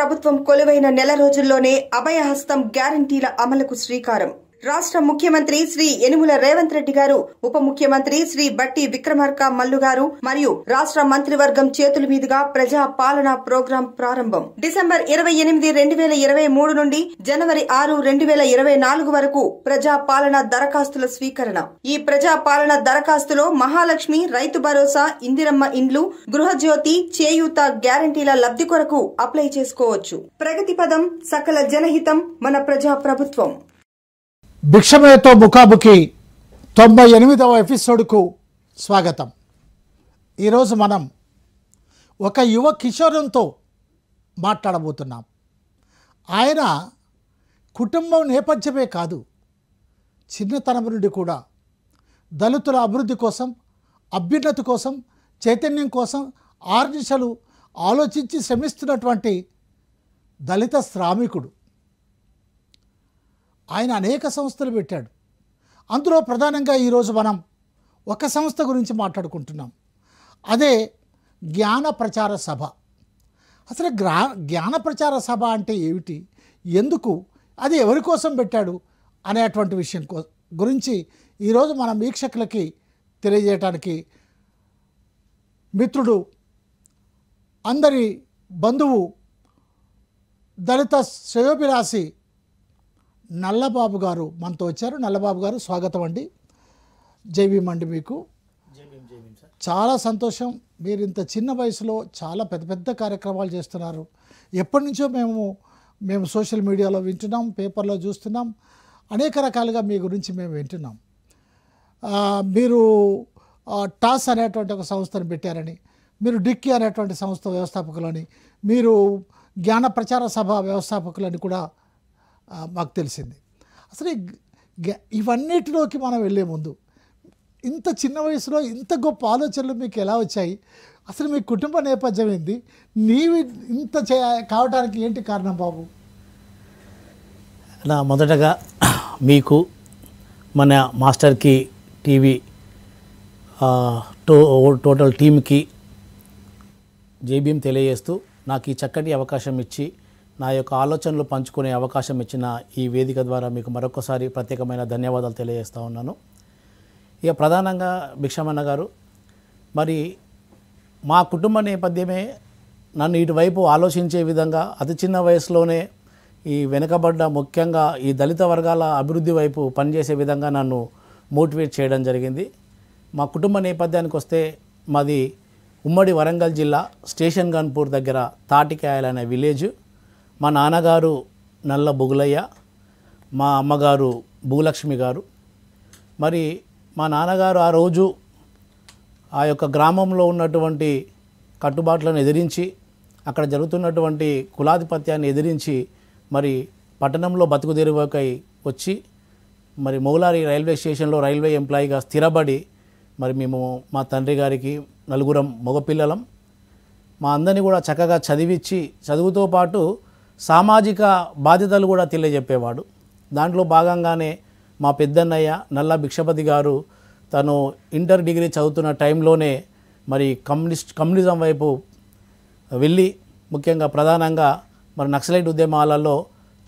ప్రభుత్వం కొలువైన నెల రోజుల్లోనే అభయహస్తం గ్యారంటీల అమలుకు శ్రీకారం రాష్ట్ర ముఖ్యమంత్రి శ్రీ యనుముల రేవంత్ రెడ్డి గారు ఉప ముఖ్యమంత్రి శ్రీ బట్టి విక్రమార్క మల్లు గారు మరియు రాష్ట్ర మంత్రివర్గం చేతుల మీదుగా ప్రజా పాలన ప్రోగ్రాం ప్రారంభం డిసెంబర్ ఇరవై ఎనిమిది రెండు వేల ఇరవై మూడు నుండి జనవరి ఆరు రెండు వేల ఇరవై నాలుగు వరకు ప్రజా పాలన దరఖాస్తుల స్వీకరణ ఈ ప్రజా పాలన దరఖాస్తులో మహాలక్ష్మి రైతు భరోసా ఇందిరమ్మ ఇండ్లు గృహజ్యోతి చేయూత గ్యారంటీల లబ్ది కొరకు అప్లై చేసుకోవచ్చు ప్రగతి పదం సకల జనహితం మన ప్రజా ప్రభుత్వం భిక్షమయతో ముఖాముఖి తొంభై ఎనిమిదవ ఎపిసోడ్కు స్వాగతం ఈరోజు మనం ఒక యువ కిషోరంతో మాట్లాడబోతున్నాం ఆయన కుటుంబం నేపథ్యమే కాదు చిన్నతనం నుండి కూడా దళితుల అభివృద్ధి కోసం అభ్యున్నత కోసం చైతన్యం కోసం ఆర్జిషలు ఆలోచించి శ్రమిస్తున్నటువంటి దళిత శ్రామికుడు ఆయన అనేక సంస్థలు పెట్టాడు అందులో ప్రధానంగా ఈరోజు మనం ఒక సంస్థ గురించి మాట్లాడుకుంటున్నాం అదే జ్ఞాన ప్రచార సభ అసలు గ్రా జ్ఞాన ప్రచార సభ అంటే ఏమిటి ఎందుకు అది ఎవరి కోసం పెట్టాడు అనేటువంటి విషయం కో గురించి ఈరోజు మన వీక్షకులకి తెలియజేయటానికి మిత్రుడు అందరి బంధువు దళిత శ్రేయోభిలాసి నల్లబాబు గారు మనతో వచ్చారు నల్లబాబు గారు స్వాగతం అండి జైభీం అండి మీకు చాలా సంతోషం మీరు ఇంత చిన్న వయసులో చాలా పెద్ద పెద్ద కార్యక్రమాలు చేస్తున్నారు ఎప్పటి నుంచో మేము మేము సోషల్ మీడియాలో వింటున్నాం పేపర్లో చూస్తున్నాం అనేక రకాలుగా మీ గురించి మేము వింటున్నాం మీరు టాస్ అనేటువంటి ఒక సంస్థను పెట్టారని మీరు డిక్కీ అనేటువంటి సంస్థ వ్యవస్థాపకులని మీరు జ్ఞాన ప్రచార సభ వ్యవస్థాపకులని కూడా మాకు తెలిసింది అసలు ఇవన్నిటిలోకి మనం వెళ్ళే ముందు ఇంత చిన్న వయసులో ఇంత గొప్ప ఆలోచనలు మీకు ఎలా వచ్చాయి అసలు మీ కుటుంబ నేపథ్యం ఏంది నీవి ఇంత చేయ కావడానికి ఏంటి కారణం బాబు నా మొదటగా మీకు మన మాస్టర్కి టీవీ టో టోటల్ టీమ్కి జేబీఎం తెలియజేస్తూ నాకు ఈ చక్కటి అవకాశం ఇచ్చి నా యొక్క ఆలోచనలు పంచుకునే అవకాశం ఇచ్చిన ఈ వేదిక ద్వారా మీకు మరొకసారి ప్రత్యేకమైన ధన్యవాదాలు తెలియజేస్తూ ఉన్నాను ఇక ప్రధానంగా భిక్షమన్న గారు మరి మా కుటుంబ నేపథ్యమే నన్ను ఇటువైపు ఆలోచించే విధంగా అతి చిన్న వయసులోనే ఈ వెనుకబడ్డ ముఖ్యంగా ఈ దళిత వర్గాల అభివృద్ధి వైపు పనిచేసే విధంగా నన్ను మోటివేట్ చేయడం జరిగింది మా కుటుంబ నేపథ్యానికి వస్తే మాది ఉమ్మడి వరంగల్ జిల్లా స్టేషన్ గన్పూర్ దగ్గర తాటికాయలనే విలేజు విలేజ్ మా నాన్నగారు నల్ల బుగులయ్య మా అమ్మగారు భూలక్ష్మి గారు మరి మా నాన్నగారు ఆ రోజు ఆ యొక్క గ్రామంలో ఉన్నటువంటి కట్టుబాట్లను ఎదిరించి అక్కడ జరుగుతున్నటువంటి కులాధిపత్యాన్ని ఎదిరించి మరి పట్టణంలో బతుకు వచ్చి మరి మౌలారి రైల్వే స్టేషన్లో రైల్వే ఎంప్లాయీగా స్థిరపడి మరి మేము మా తండ్రి గారికి నలుగురం మగపిల్లలం మా అందరినీ కూడా చక్కగా చదివించి చదువుతో పాటు సామాజిక బాధ్యతలు కూడా తెలియజెప్పేవాడు దాంట్లో భాగంగానే మా పెద్దన్నయ్య నల్ల భిక్షపతి గారు తను ఇంటర్ డిగ్రీ చదువుతున్న టైంలోనే మరి కమ్యూనిస్ట్ కమ్యూనిజం వైపు వెళ్ళి ముఖ్యంగా ప్రధానంగా మరి నక్సలైట్ ఉద్యమాలలో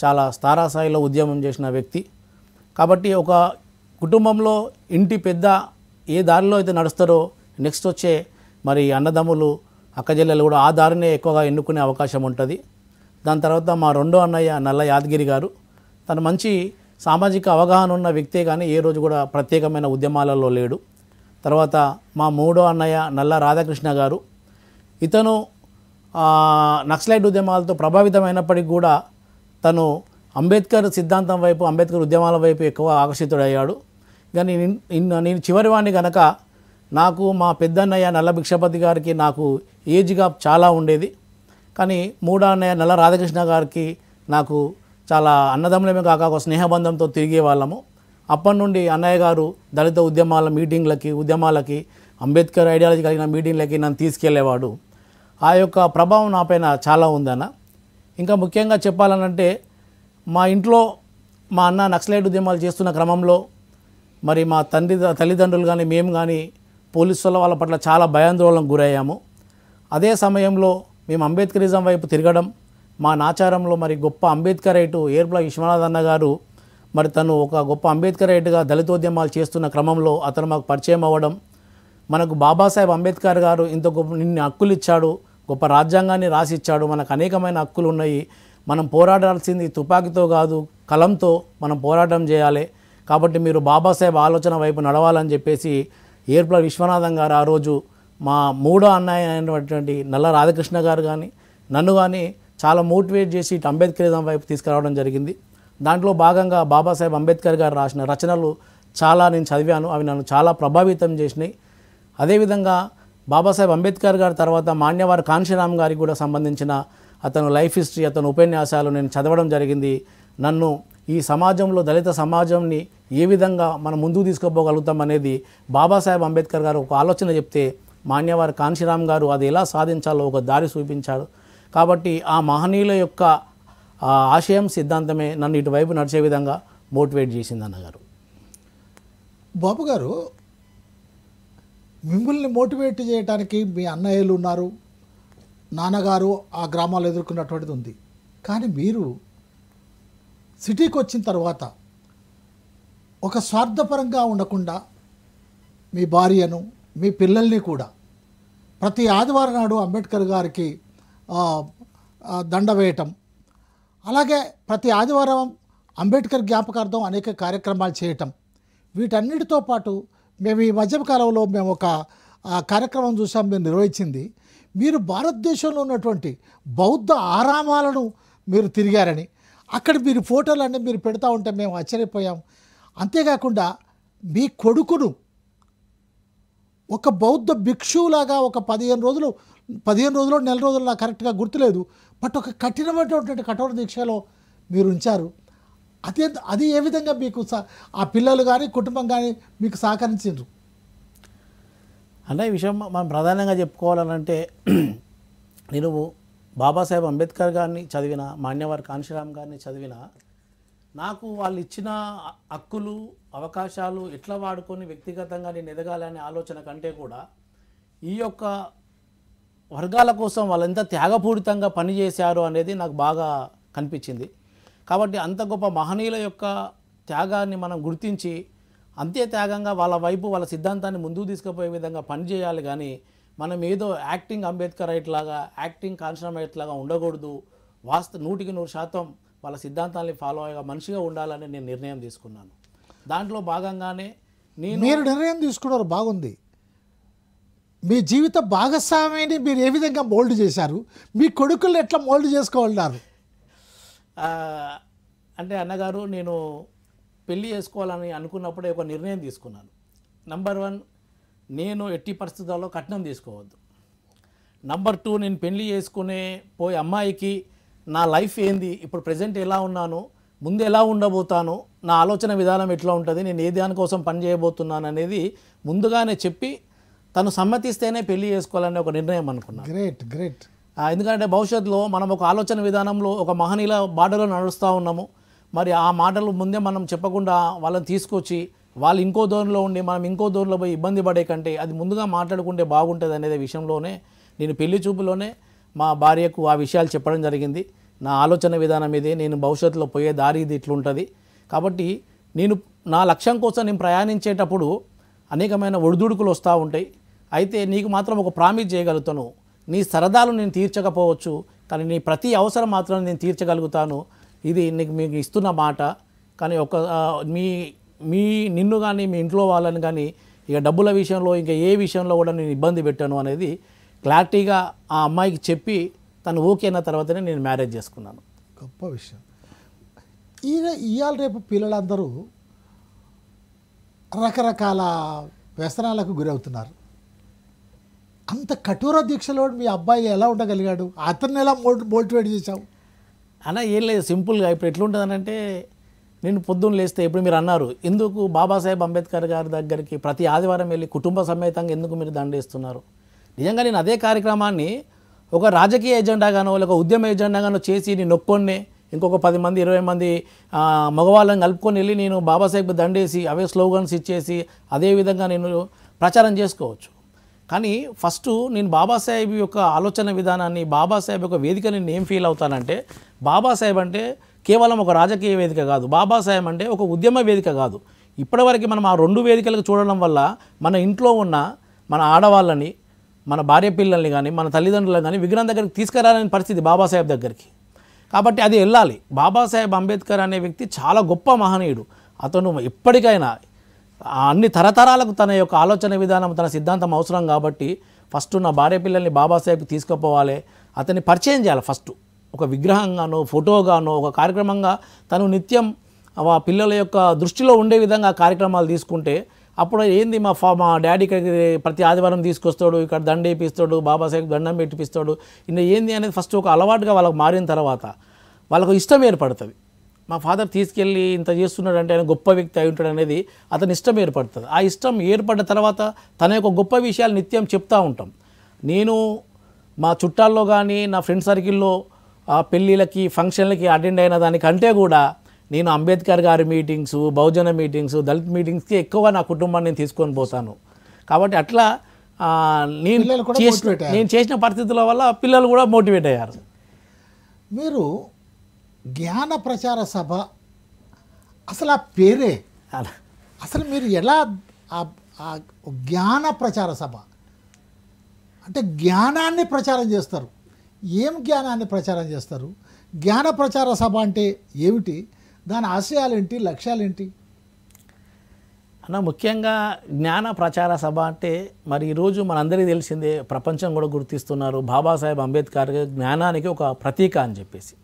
చాలా స్థారాస్థాయిలో ఉద్యమం చేసిన వ్యక్తి కాబట్టి ఒక కుటుంబంలో ఇంటి పెద్ద ఏ దారిలో అయితే నడుస్తారో నెక్స్ట్ వచ్చే మరి అన్నదమ్ములు అక్కజెల్లెలు కూడా ఆ దారినే ఎక్కువగా ఎన్నుకునే అవకాశం ఉంటుంది దాని తర్వాత మా రెండో అన్నయ్య నల్ల యాదగిరి గారు తను మంచి సామాజిక అవగాహన ఉన్న వ్యక్తే కానీ ఏ రోజు కూడా ప్రత్యేకమైన ఉద్యమాలలో లేడు తర్వాత మా మూడో అన్నయ్య నల్ల రాధాకృష్ణ గారు ఇతను నక్సలైట్ ఉద్యమాలతో ప్రభావితమైనప్పటికీ కూడా తను అంబేద్కర్ సిద్ధాంతం వైపు అంబేద్కర్ ఉద్యమాల వైపు ఎక్కువ ఆకర్షితుడయ్యాడు కానీ నేను చివరివాణ్ణి గనక నాకు మా పెద్దన్నయ్య నల్ల భిక్షపతి గారికి నాకు ఏజ్ గ్యాప్ చాలా ఉండేది కానీ మూడానే నెల రాధాకృష్ణ గారికి నాకు చాలా అన్నదమ్ములమే కాక ఒక స్నేహబంధంతో తిరిగే వాళ్ళము అప్పటి నుండి అన్నయ్య గారు దళిత ఉద్యమాల మీటింగ్లకి ఉద్యమాలకి అంబేద్కర్ ఐడియాలజీ కలిగిన మీటింగ్లకి నన్ను తీసుకెళ్లేవాడు ఆ యొక్క ప్రభావం నాపైన చాలా ఉందన్న ఇంకా ముఖ్యంగా చెప్పాలనంటే మా ఇంట్లో మా అన్న నక్సలైట్ ఉద్యమాలు చేస్తున్న క్రమంలో మరి మా తండ్రి తల్లిదండ్రులు కానీ మేము కానీ పోలీసుల వాళ్ళ పట్ల చాలా భయాందోళనకు గురయ్యాము అదే సమయంలో మేము అంబేద్కరిజం వైపు తిరగడం మా నాచారంలో మరి గొప్ప అంబేద్కర్ అంబేద్కరైటు ఏర్పుల విశ్వనాథ్ అన్న గారు మరి తను ఒక గొప్ప అంబేద్కర్ అంబేద్కరైట్గా దళితోద్యమాలు చేస్తున్న క్రమంలో అతను మాకు పరిచయం అవ్వడం మనకు బాబాసాహెబ్ అంబేద్కర్ గారు ఇంత గొప్ప నిన్ని హక్కులు ఇచ్చాడు గొప్ప రాజ్యాంగాన్ని రాసి ఇచ్చాడు మనకు అనేకమైన హక్కులు ఉన్నాయి మనం పోరాడాల్సింది తుపాకీతో కాదు కలంతో మనం పోరాటం చేయాలి కాబట్టి మీరు బాబాసాహెబ్ ఆలోచన వైపు నడవాలని చెప్పేసి ఏర్పుల విశ్వనాథం గారు ఆ రోజు మా మూడో అన్నయ్య అయినటువంటి నల్ల రాధాకృష్ణ గారు కానీ నన్ను కానీ చాలా మోటివేట్ చేసి ఇటు అంబేద్కరిజం వైపు తీసుకురావడం జరిగింది దాంట్లో భాగంగా బాబాసాహెబ్ అంబేద్కర్ గారు రాసిన రచనలు చాలా నేను చదివాను అవి నన్ను చాలా ప్రభావితం చేసినాయి అదేవిధంగా బాబాసాహెబ్ అంబేద్కర్ గారి తర్వాత మాన్యవారి కాంశీరామ్ గారికి కూడా సంబంధించిన అతను లైఫ్ హిస్టరీ అతను ఉపన్యాసాలు నేను చదవడం జరిగింది నన్ను ఈ సమాజంలో దళిత సమాజంని ఏ విధంగా మనం ముందుకు తీసుకోపోగలుగుతాం అనేది బాబాసాహెబ్ అంబేద్కర్ గారు ఒక ఆలోచన చెప్తే మాన్యవారి కాంశీరామ్ గారు అది ఎలా సాధించాలో ఒక దారి చూపించారు కాబట్టి ఆ మహనీయుల యొక్క ఆశయం సిద్ధాంతమే నన్ను ఇటువైపు నడిచే విధంగా మోటివేట్ చేసింది అన్నగారు బాబు గారు మిమ్మల్ని మోటివేట్ చేయడానికి మీ అన్నయ్యలు ఉన్నారు నాన్నగారు ఆ గ్రామాలు ఎదుర్కొన్నటువంటిది ఉంది కానీ మీరు సిటీకి వచ్చిన తర్వాత ఒక స్వార్థపరంగా ఉండకుండా మీ భార్యను మీ పిల్లల్ని కూడా ప్రతి ఆదివారం నాడు అంబేద్కర్ గారికి దండ వేయటం అలాగే ప్రతి ఆదివారం అంబేద్కర్ జ్ఞాపకార్థం అనేక కార్యక్రమాలు చేయటం వీటన్నిటితో పాటు మేము ఈ మధ్యకాలంలో మేము ఒక కార్యక్రమం చూసాం మేము నిర్వహించింది మీరు భారతదేశంలో ఉన్నటువంటి బౌద్ధ ఆరామాలను మీరు తిరిగారని అక్కడ మీరు ఫోటోలు అన్నీ మీరు పెడతా ఉంటే మేము ఆశ్చర్యపోయాం అంతేకాకుండా మీ కొడుకును ఒక బౌద్ధ భిక్షువులాగా ఒక పదిహేను రోజులు పదిహేను రోజులు నెల రోజులు నాకు కరెక్ట్గా గుర్తులేదు బట్ ఒక కఠినమైనటువంటి కఠోర దీక్షలో మీరు ఉంచారు అదే అది ఏ విధంగా మీకు ఆ పిల్లలు కానీ కుటుంబం కానీ మీకు సహకరించారు అంటే ఈ విషయం మనం ప్రధానంగా చెప్పుకోవాలనంటే నేను బాబాసాహెబ్ అంబేద్కర్ గారిని చదివిన మాన్యవారి కాన్షిరామ్ గారిని చదివిన నాకు వాళ్ళు ఇచ్చిన హక్కులు అవకాశాలు ఎట్లా వాడుకొని వ్యక్తిగతంగా నేను ఎదగాలనే ఆలోచన కంటే కూడా ఈ యొక్క వర్గాల కోసం వాళ్ళు ఎంత త్యాగపూరితంగా పనిచేశారు అనేది నాకు బాగా కనిపించింది కాబట్టి అంత గొప్ప మహనీయుల యొక్క త్యాగాన్ని మనం గుర్తించి అంతే త్యాగంగా వాళ్ళ వైపు వాళ్ళ సిద్ధాంతాన్ని ముందుకు తీసుకుపోయే విధంగా పనిచేయాలి కానీ మనం ఏదో యాక్టింగ్ అంబేద్కర్ అయ్యేట్లాగా యాక్టింగ్ కాన్సన్ అయ్యేట్లాగా ఉండకూడదు వాస్త నూటికి నూరు శాతం వాళ్ళ సిద్ధాంతాన్ని ఫాలో అయ్యే మనిషిగా ఉండాలని నేను నిర్ణయం తీసుకున్నాను దాంట్లో భాగంగానే నేను మీరు నిర్ణయం తీసుకున్నారు బాగుంది మీ జీవిత భాగస్వామిని మీరు ఏ విధంగా మోల్డ్ చేశారు మీ కొడుకుల్ని ఎట్లా మోల్డ్ చేసుకోవాలన్నారు అంటే అన్నగారు నేను పెళ్ళి చేసుకోవాలని అనుకున్నప్పుడే ఒక నిర్ణయం తీసుకున్నాను నంబర్ వన్ నేను ఎట్టి పరిస్థితుల్లో కట్నం తీసుకోవద్దు నంబర్ టూ నేను పెళ్లి చేసుకునే పోయి అమ్మాయికి నా లైఫ్ ఏంది ఇప్పుడు ప్రజెంట్ ఎలా ఉన్నాను ముందు ఎలా ఉండబోతాను నా ఆలోచన విధానం ఎట్లా ఉంటుంది నేను ఏ దానికోసం పని చేయబోతున్నాను అనేది ముందుగానే చెప్పి తను సమ్మతిస్తేనే పెళ్లి చేసుకోవాలని ఒక నిర్ణయం అనుకున్నాను గ్రేట్ గ్రేట్ ఎందుకంటే భవిష్యత్తులో మనం ఒక ఆలోచన విధానంలో ఒక మహనీయుల బాటలో నడుస్తూ ఉన్నాము మరి ఆ మాటలు ముందే మనం చెప్పకుండా వాళ్ళని తీసుకొచ్చి వాళ్ళు ఇంకో ధోరణిలో ఉండి మనం ఇంకో ధోరణిలో పోయి ఇబ్బంది పడే కంటే అది ముందుగా మాట్లాడుకుంటే బాగుంటుంది అనే విషయంలోనే నేను పెళ్లి చూపులోనే మా భార్యకు ఆ విషయాలు చెప్పడం జరిగింది నా ఆలోచన విధానం ఇదే నేను భవిష్యత్తులో పోయే దారి ఇది ఇట్లుంటుంది కాబట్టి నేను నా లక్ష్యం కోసం నేను ప్రయాణించేటప్పుడు అనేకమైన ఒడిదుడుకులు వస్తూ ఉంటాయి అయితే నీకు మాత్రం ఒక ప్రామిస్ చేయగలుగుతాను నీ సరదాలు నేను తీర్చకపోవచ్చు కానీ నీ ప్రతి అవసరం మాత్రం నేను తీర్చగలుగుతాను ఇది నీకు మీకు ఇస్తున్న మాట కానీ ఒక మీ మీ నిన్ను కానీ మీ ఇంట్లో వాళ్ళని కానీ ఇక డబ్బుల విషయంలో ఇంకా ఏ విషయంలో కూడా నేను ఇబ్బంది పెట్టాను అనేది క్లారిటీగా ఆ అమ్మాయికి చెప్పి తను ఓకే అన్న తర్వాతనే నేను మ్యారేజ్ చేసుకున్నాను గొప్ప విషయం ఈయన ఇవాళ రేపు పిల్లలందరూ రకరకాల వ్యసనాలకు గురవుతున్నారు అంత కఠోర దీక్షలో మీ అబ్బాయి ఎలా ఉండగలిగాడు అతన్ని ఎలా మోల్ మోటివేట్ చేశావు అలా ఏం లేదు సింపుల్గా ఇప్పుడు అంటే నేను పొద్దున్న లేస్తే ఇప్పుడు మీరు అన్నారు ఎందుకు బాబాసాహెబ్ అంబేద్కర్ గారి దగ్గరికి ప్రతి ఆదివారం వెళ్ళి కుటుంబ సమేతంగా ఎందుకు మీరు దండేస్తున్నారు నిజంగా నేను అదే కార్యక్రమాన్ని ఒక రాజకీయ ఎజెండాగానో లేక ఉద్యమ ఎజెండాగానో చేసి నేను ఒక్కొన్నే ఇంకొక పది మంది ఇరవై మంది మగవాళ్ళని కలుపుకొని వెళ్ళి నేను బాబాసాహెబ్ దండేసి అవే స్లోగన్స్ ఇచ్చేసి అదేవిధంగా నేను ప్రచారం చేసుకోవచ్చు కానీ ఫస్ట్ నేను బాబాసాహెబ్ యొక్క ఆలోచన విధానాన్ని బాబాసాహెబ్ యొక్క వేదిక నేను ఏం ఫీల్ అవుతానంటే బాబాసాహెబ్ అంటే కేవలం ఒక రాజకీయ వేదిక కాదు బాబాసాహెబ్ అంటే ఒక ఉద్యమ వేదిక కాదు ఇప్పటివరకు మనం ఆ రెండు వేదికలకు చూడడం వల్ల మన ఇంట్లో ఉన్న మన ఆడవాళ్ళని మన భార్య పిల్లల్ని కానీ మన తల్లిదండ్రులను కానీ విగ్రహం దగ్గరికి తీసుకురాలని పరిస్థితి బాబాసాహెబ్ దగ్గరికి కాబట్టి అది వెళ్ళాలి బాబాసాహెబ్ అంబేద్కర్ అనే వ్యక్తి చాలా గొప్ప మహనీయుడు అతను ఎప్పటికైనా అన్ని తరతరాలకు తన యొక్క ఆలోచన విధానం తన సిద్ధాంతం అవసరం కాబట్టి ఫస్ట్ నా భార్య పిల్లల్ని బాబాసాహెబ్కి తీసుకుపోవాలి అతన్ని పరిచయం చేయాలి ఫస్ట్ ఒక విగ్రహంగానో ఫోటోగానో ఒక కార్యక్రమంగా తను నిత్యం పిల్లల యొక్క దృష్టిలో ఉండే విధంగా కార్యక్రమాలు తీసుకుంటే అప్పుడు ఏంది మా ఫా మా డాడీ ఇక్కడికి ప్రతి ఆదివారం తీసుకొస్తాడు ఇక్కడ దండ వేపిస్తాడు బాబాసాహెబ్ దండం పెట్టిపిస్తాడు ఇంకా ఏంది అనేది ఫస్ట్ ఒక అలవాటుగా వాళ్ళకు మారిన తర్వాత వాళ్ళకు ఇష్టం ఏర్పడుతుంది మా ఫాదర్ తీసుకెళ్ళి ఇంత చేస్తున్నాడు అంటే ఆయన గొప్ప వ్యక్తి అయి ఉంటాడు అనేది అతని ఇష్టం ఏర్పడుతుంది ఆ ఇష్టం ఏర్పడిన తర్వాత తన యొక్క గొప్ప విషయాలు నిత్యం చెప్తూ ఉంటాం నేను మా చుట్టాల్లో కానీ నా ఫ్రెండ్ సర్కిల్లో పెళ్ళిళ్ళకి ఫంక్షన్లకి అటెండ్ అయిన దానికంటే కూడా నేను అంబేద్కర్ గారి మీటింగ్స్ బహుజన మీటింగ్స్ దళిత్ మీటింగ్స్కి ఎక్కువ నా కుటుంబాన్ని నేను తీసుకొని పోతాను కాబట్టి అట్లా నేను చేసిన నేను చేసిన పరిస్థితుల వల్ల పిల్లలు కూడా మోటివేట్ అయ్యారు మీరు జ్ఞాన ప్రచార సభ అసలు ఆ పేరే అసలు మీరు ఎలా జ్ఞాన ప్రచార సభ అంటే జ్ఞానాన్ని ప్రచారం చేస్తారు ఏం జ్ఞానాన్ని ప్రచారం చేస్తారు జ్ఞాన ప్రచార సభ అంటే ఏమిటి దాని ఆశయాలేంటి లక్ష్యాలేంటి అన్న ముఖ్యంగా జ్ఞాన ప్రచార సభ అంటే మరి ఈరోజు మనందరికీ తెలిసిందే ప్రపంచం కూడా గుర్తిస్తున్నారు బాబాసాహెబ్ అంబేద్కర్ జ్ఞానానికి ఒక ప్రతీక అని చెప్పేసి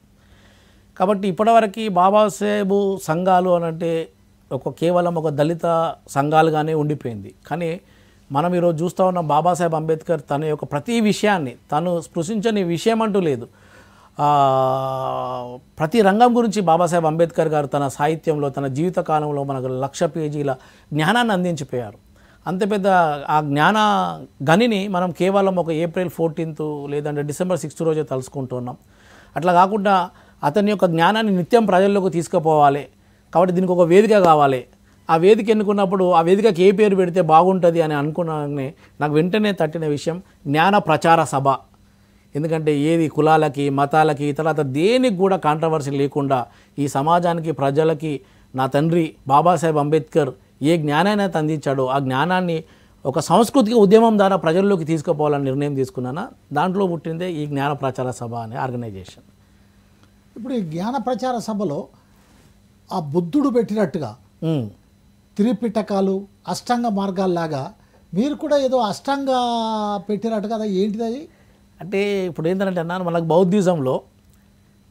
కాబట్టి ఇప్పటివరకు బాబాసాహెబ్ సంఘాలు అని అంటే ఒక కేవలం ఒక దళిత సంఘాలుగానే ఉండిపోయింది కానీ మనం ఈరోజు చూస్తూ ఉన్న బాబాసాహెబ్ అంబేద్కర్ తన యొక్క ప్రతి విషయాన్ని తను స్పృశించని విషయం అంటూ లేదు ప్రతి రంగం గురించి బాబాసాహెబ్ అంబేద్కర్ గారు తన సాహిత్యంలో తన జీవిత కాలంలో మనకు లక్ష పేజీల జ్ఞానాన్ని అందించిపోయారు అంత పెద్ద ఆ జ్ఞాన గనిని మనం కేవలం ఒక ఏప్రిల్ ఫోర్టీన్త్ లేదంటే డిసెంబర్ సిక్స్త్ రోజే తలుసుకుంటున్నాం అట్లా కాకుండా అతని యొక్క జ్ఞానాన్ని నిత్యం ప్రజల్లోకి తీసుకుపోవాలి కాబట్టి దీనికి ఒక వేదిక కావాలి ఆ వేదిక ఎన్నుకున్నప్పుడు ఆ వేదికకి ఏ పేరు పెడితే బాగుంటుంది అని అనుకున్నానే నాకు వెంటనే తట్టిన విషయం జ్ఞాన ప్రచార సభ ఎందుకంటే ఏది కులాలకి మతాలకి తర్వాత దేనికి కూడా కాంట్రవర్సీ లేకుండా ఈ సమాజానికి ప్రజలకి నా తండ్రి బాబాసాహెబ్ అంబేద్కర్ ఏ జ్ఞానాన్ని అయితే అందించాడో ఆ జ్ఞానాన్ని ఒక సాంస్కృతిక ఉద్యమం ద్వారా ప్రజల్లోకి తీసుకుపోవాలని నిర్ణయం తీసుకున్నాను దాంట్లో పుట్టిందే ఈ జ్ఞాన ప్రచార సభ అనే ఆర్గనైజేషన్ ఇప్పుడు ఈ జ్ఞాన ప్రచార సభలో ఆ బుద్ధుడు పెట్టినట్టుగా త్రిపిటకాలు అష్టాంగ మార్గాల్లాగా మీరు కూడా ఏదో అష్టాంగ పెట్టినట్టు కదా ఏంటిది అది అంటే ఇప్పుడు ఏంటంటే అన్నాను మనకు బౌద్ధిజంలో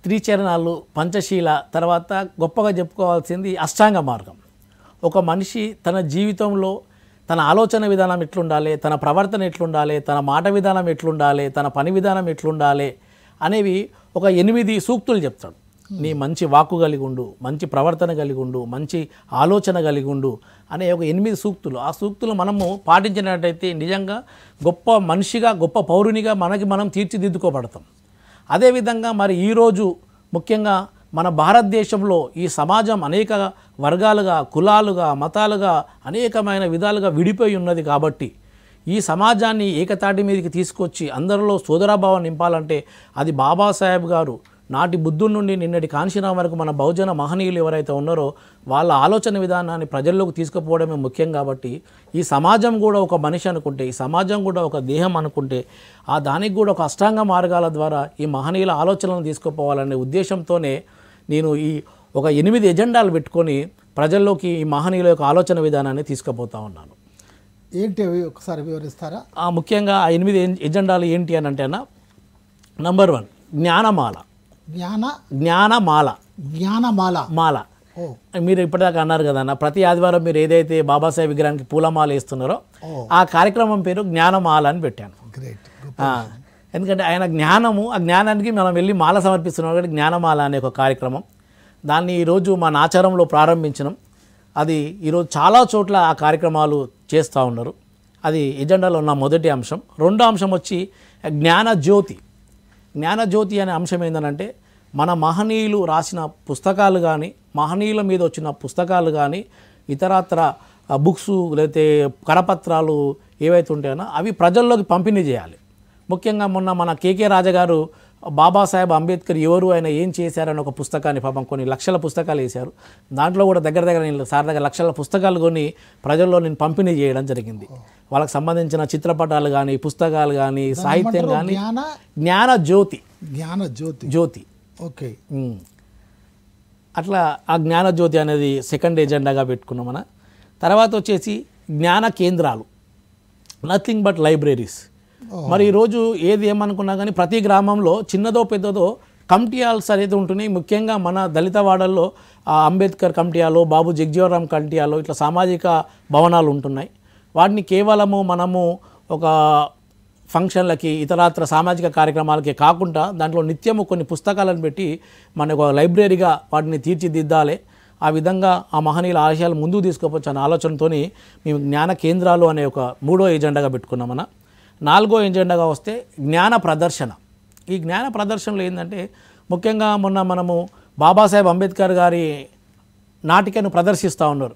త్రిచరణాలు పంచశీల తర్వాత గొప్పగా చెప్పుకోవాల్సింది అష్టాంగ మార్గం ఒక మనిషి తన జీవితంలో తన ఆలోచన విధానం ఎట్లుండాలి తన ప్రవర్తన ఎట్లుండాలి తన మాట విధానం ఎట్లుండాలి తన పని విధానం ఎట్లుండాలి అనేవి ఒక ఎనిమిది సూక్తులు చెప్తాడు నీ మంచి వాక్కు కలిగి ఉండు మంచి ప్రవర్తన కలిగి ఉండు మంచి ఆలోచన కలిగి ఉండు అనే ఒక ఎనిమిది సూక్తులు ఆ సూక్తులు మనము పాటించినట్టయితే నిజంగా గొప్ప మనిషిగా గొప్ప పౌరునిగా మనకి మనం తీర్చిదిద్దుకోబడతాం అదేవిధంగా మరి ఈరోజు ముఖ్యంగా మన భారతదేశంలో ఈ సమాజం అనేక వర్గాలుగా కులాలుగా మతాలుగా అనేకమైన విధాలుగా విడిపోయి ఉన్నది కాబట్టి ఈ సమాజాన్ని ఏకతాటి మీదకి తీసుకొచ్చి అందరిలో సోదరాభావం నింపాలంటే అది బాబాసాహెబ్ గారు నాటి బుద్ధుడి నుండి నిన్నటి కాంశీరాం వరకు మన బహుజన మహనీయులు ఎవరైతే ఉన్నారో వాళ్ళ ఆలోచన విధానాన్ని ప్రజల్లోకి తీసుకుపోవడమే ముఖ్యం కాబట్టి ఈ సమాజం కూడా ఒక మనిషి అనుకుంటే ఈ సమాజం కూడా ఒక దేహం అనుకుంటే ఆ దానికి కూడా ఒక అష్టాంగ మార్గాల ద్వారా ఈ మహనీయుల ఆలోచనలను తీసుకుపోవాలనే ఉద్దేశంతోనే నేను ఈ ఒక ఎనిమిది ఎజెండాలు పెట్టుకొని ప్రజల్లోకి ఈ మహనీయుల యొక్క ఆలోచన విధానాన్ని తీసుకుపోతా ఉన్నాను ఏంటి అవి ఒకసారి వివరిస్తారా ముఖ్యంగా ఆ ఎనిమిది ఎజెండాలు ఏంటి అని అంటేనా నంబర్ వన్ జ్ఞానమాల జ్ఞాన జ్ఞానమాల జ్ఞానమాల మాల మీరు ఇప్పటిదాకా అన్నారు కదన్న ప్రతి ఆదివారం మీరు ఏదైతే బాబాసాహెబ్ విగ్రహానికి పూలమాల వేస్తున్నారో ఆ కార్యక్రమం పేరు జ్ఞానమాల అని పెట్టాను ఎందుకంటే ఆయన జ్ఞానము ఆ జ్ఞానానికి మనం వెళ్ళి మాల సమర్పిస్తున్నాం కాబట్టి జ్ఞానమాల అనే ఒక కార్యక్రమం దాన్ని ఈరోజు మన ఆచారంలో ప్రారంభించినాం అది ఈరోజు చాలా చోట్ల ఆ కార్యక్రమాలు చేస్తూ ఉన్నారు అది ఎజెండాలో ఉన్న మొదటి అంశం రెండో అంశం వచ్చి జ్ఞాన జ్యోతి జ్ఞానజ్యోతి అనే అంశం ఏంటంటే మన మహనీయులు రాసిన పుస్తకాలు కానీ మహనీయుల మీద వచ్చిన పుస్తకాలు కానీ ఇతరత్ర బుక్స్ లేకపోతే కరపత్రాలు ఏవైతే ఉంటాయో అవి ప్రజల్లోకి పంపిణీ చేయాలి ముఖ్యంగా మొన్న మన కేకే రాజగారు బాబాసాహెబ్ అంబేద్కర్ ఎవరు ఆయన ఏం చేశారని ఒక పుస్తకాన్ని పాపం కొన్ని లక్షల పుస్తకాలు వేశారు దాంట్లో కూడా దగ్గర దగ్గర నేను సార్ దగ్గర లక్షల పుస్తకాలు కొని ప్రజల్లో నేను పంపిణీ చేయడం జరిగింది వాళ్ళకి సంబంధించిన చిత్రపటాలు కానీ పుస్తకాలు కానీ సాహిత్యం కానీ జ్ఞాన జ్యోతి జ్ఞాన జ్యోతి జ్యోతి ఓకే అట్లా ఆ జ్ఞాన జ్యోతి అనేది సెకండ్ ఎజెండాగా పెట్టుకున్నాం మన తర్వాత వచ్చేసి జ్ఞాన కేంద్రాలు నథింగ్ బట్ లైబ్రరీస్ మరి ఈరోజు ఏది ఏమనుకున్నా కానీ ప్రతి గ్రామంలో చిన్నదో పెద్దదో కమిటీ హాల్స్ అనేది ఉంటున్నాయి ముఖ్యంగా మన దళిత వాడల్లో Ambedkar committee hall Babu Jagjivan Ram committee hall ఇట్లా సామాజిక భవనాలు ఉంటున్నాయి వాటిని కేవలము మనము ఒక ఫంక్షన్లకి ఇతరాత్ర సామాజిక కార్యక్రమాలకి కాకుండా దాంట్లో నిత్యము కొన్ని పుస్తకాలను పెట్టి మన ఒక లైబ్రరీగా వాటిని తీర్చిదిద్దాలి ఆ విధంగా ఆ మహనీయుల ఆశయాలు ముందుకు తీసుకోవచ్చు అనే ఆలోచనతో మేము జ్ఞాన కేంద్రాలు అనే ఒక మూడో ఎజెండాగా పెట్టుకున్నామన్నా నాలుగో ఎజెండాగా వస్తే జ్ఞాన ప్రదర్శన ఈ జ్ఞాన ప్రదర్శనలో ఏంటంటే ముఖ్యంగా మొన్న మనము బాబాసాహెబ్ అంబేద్కర్ గారి నాటికను ప్రదర్శిస్తూ ఉన్నారు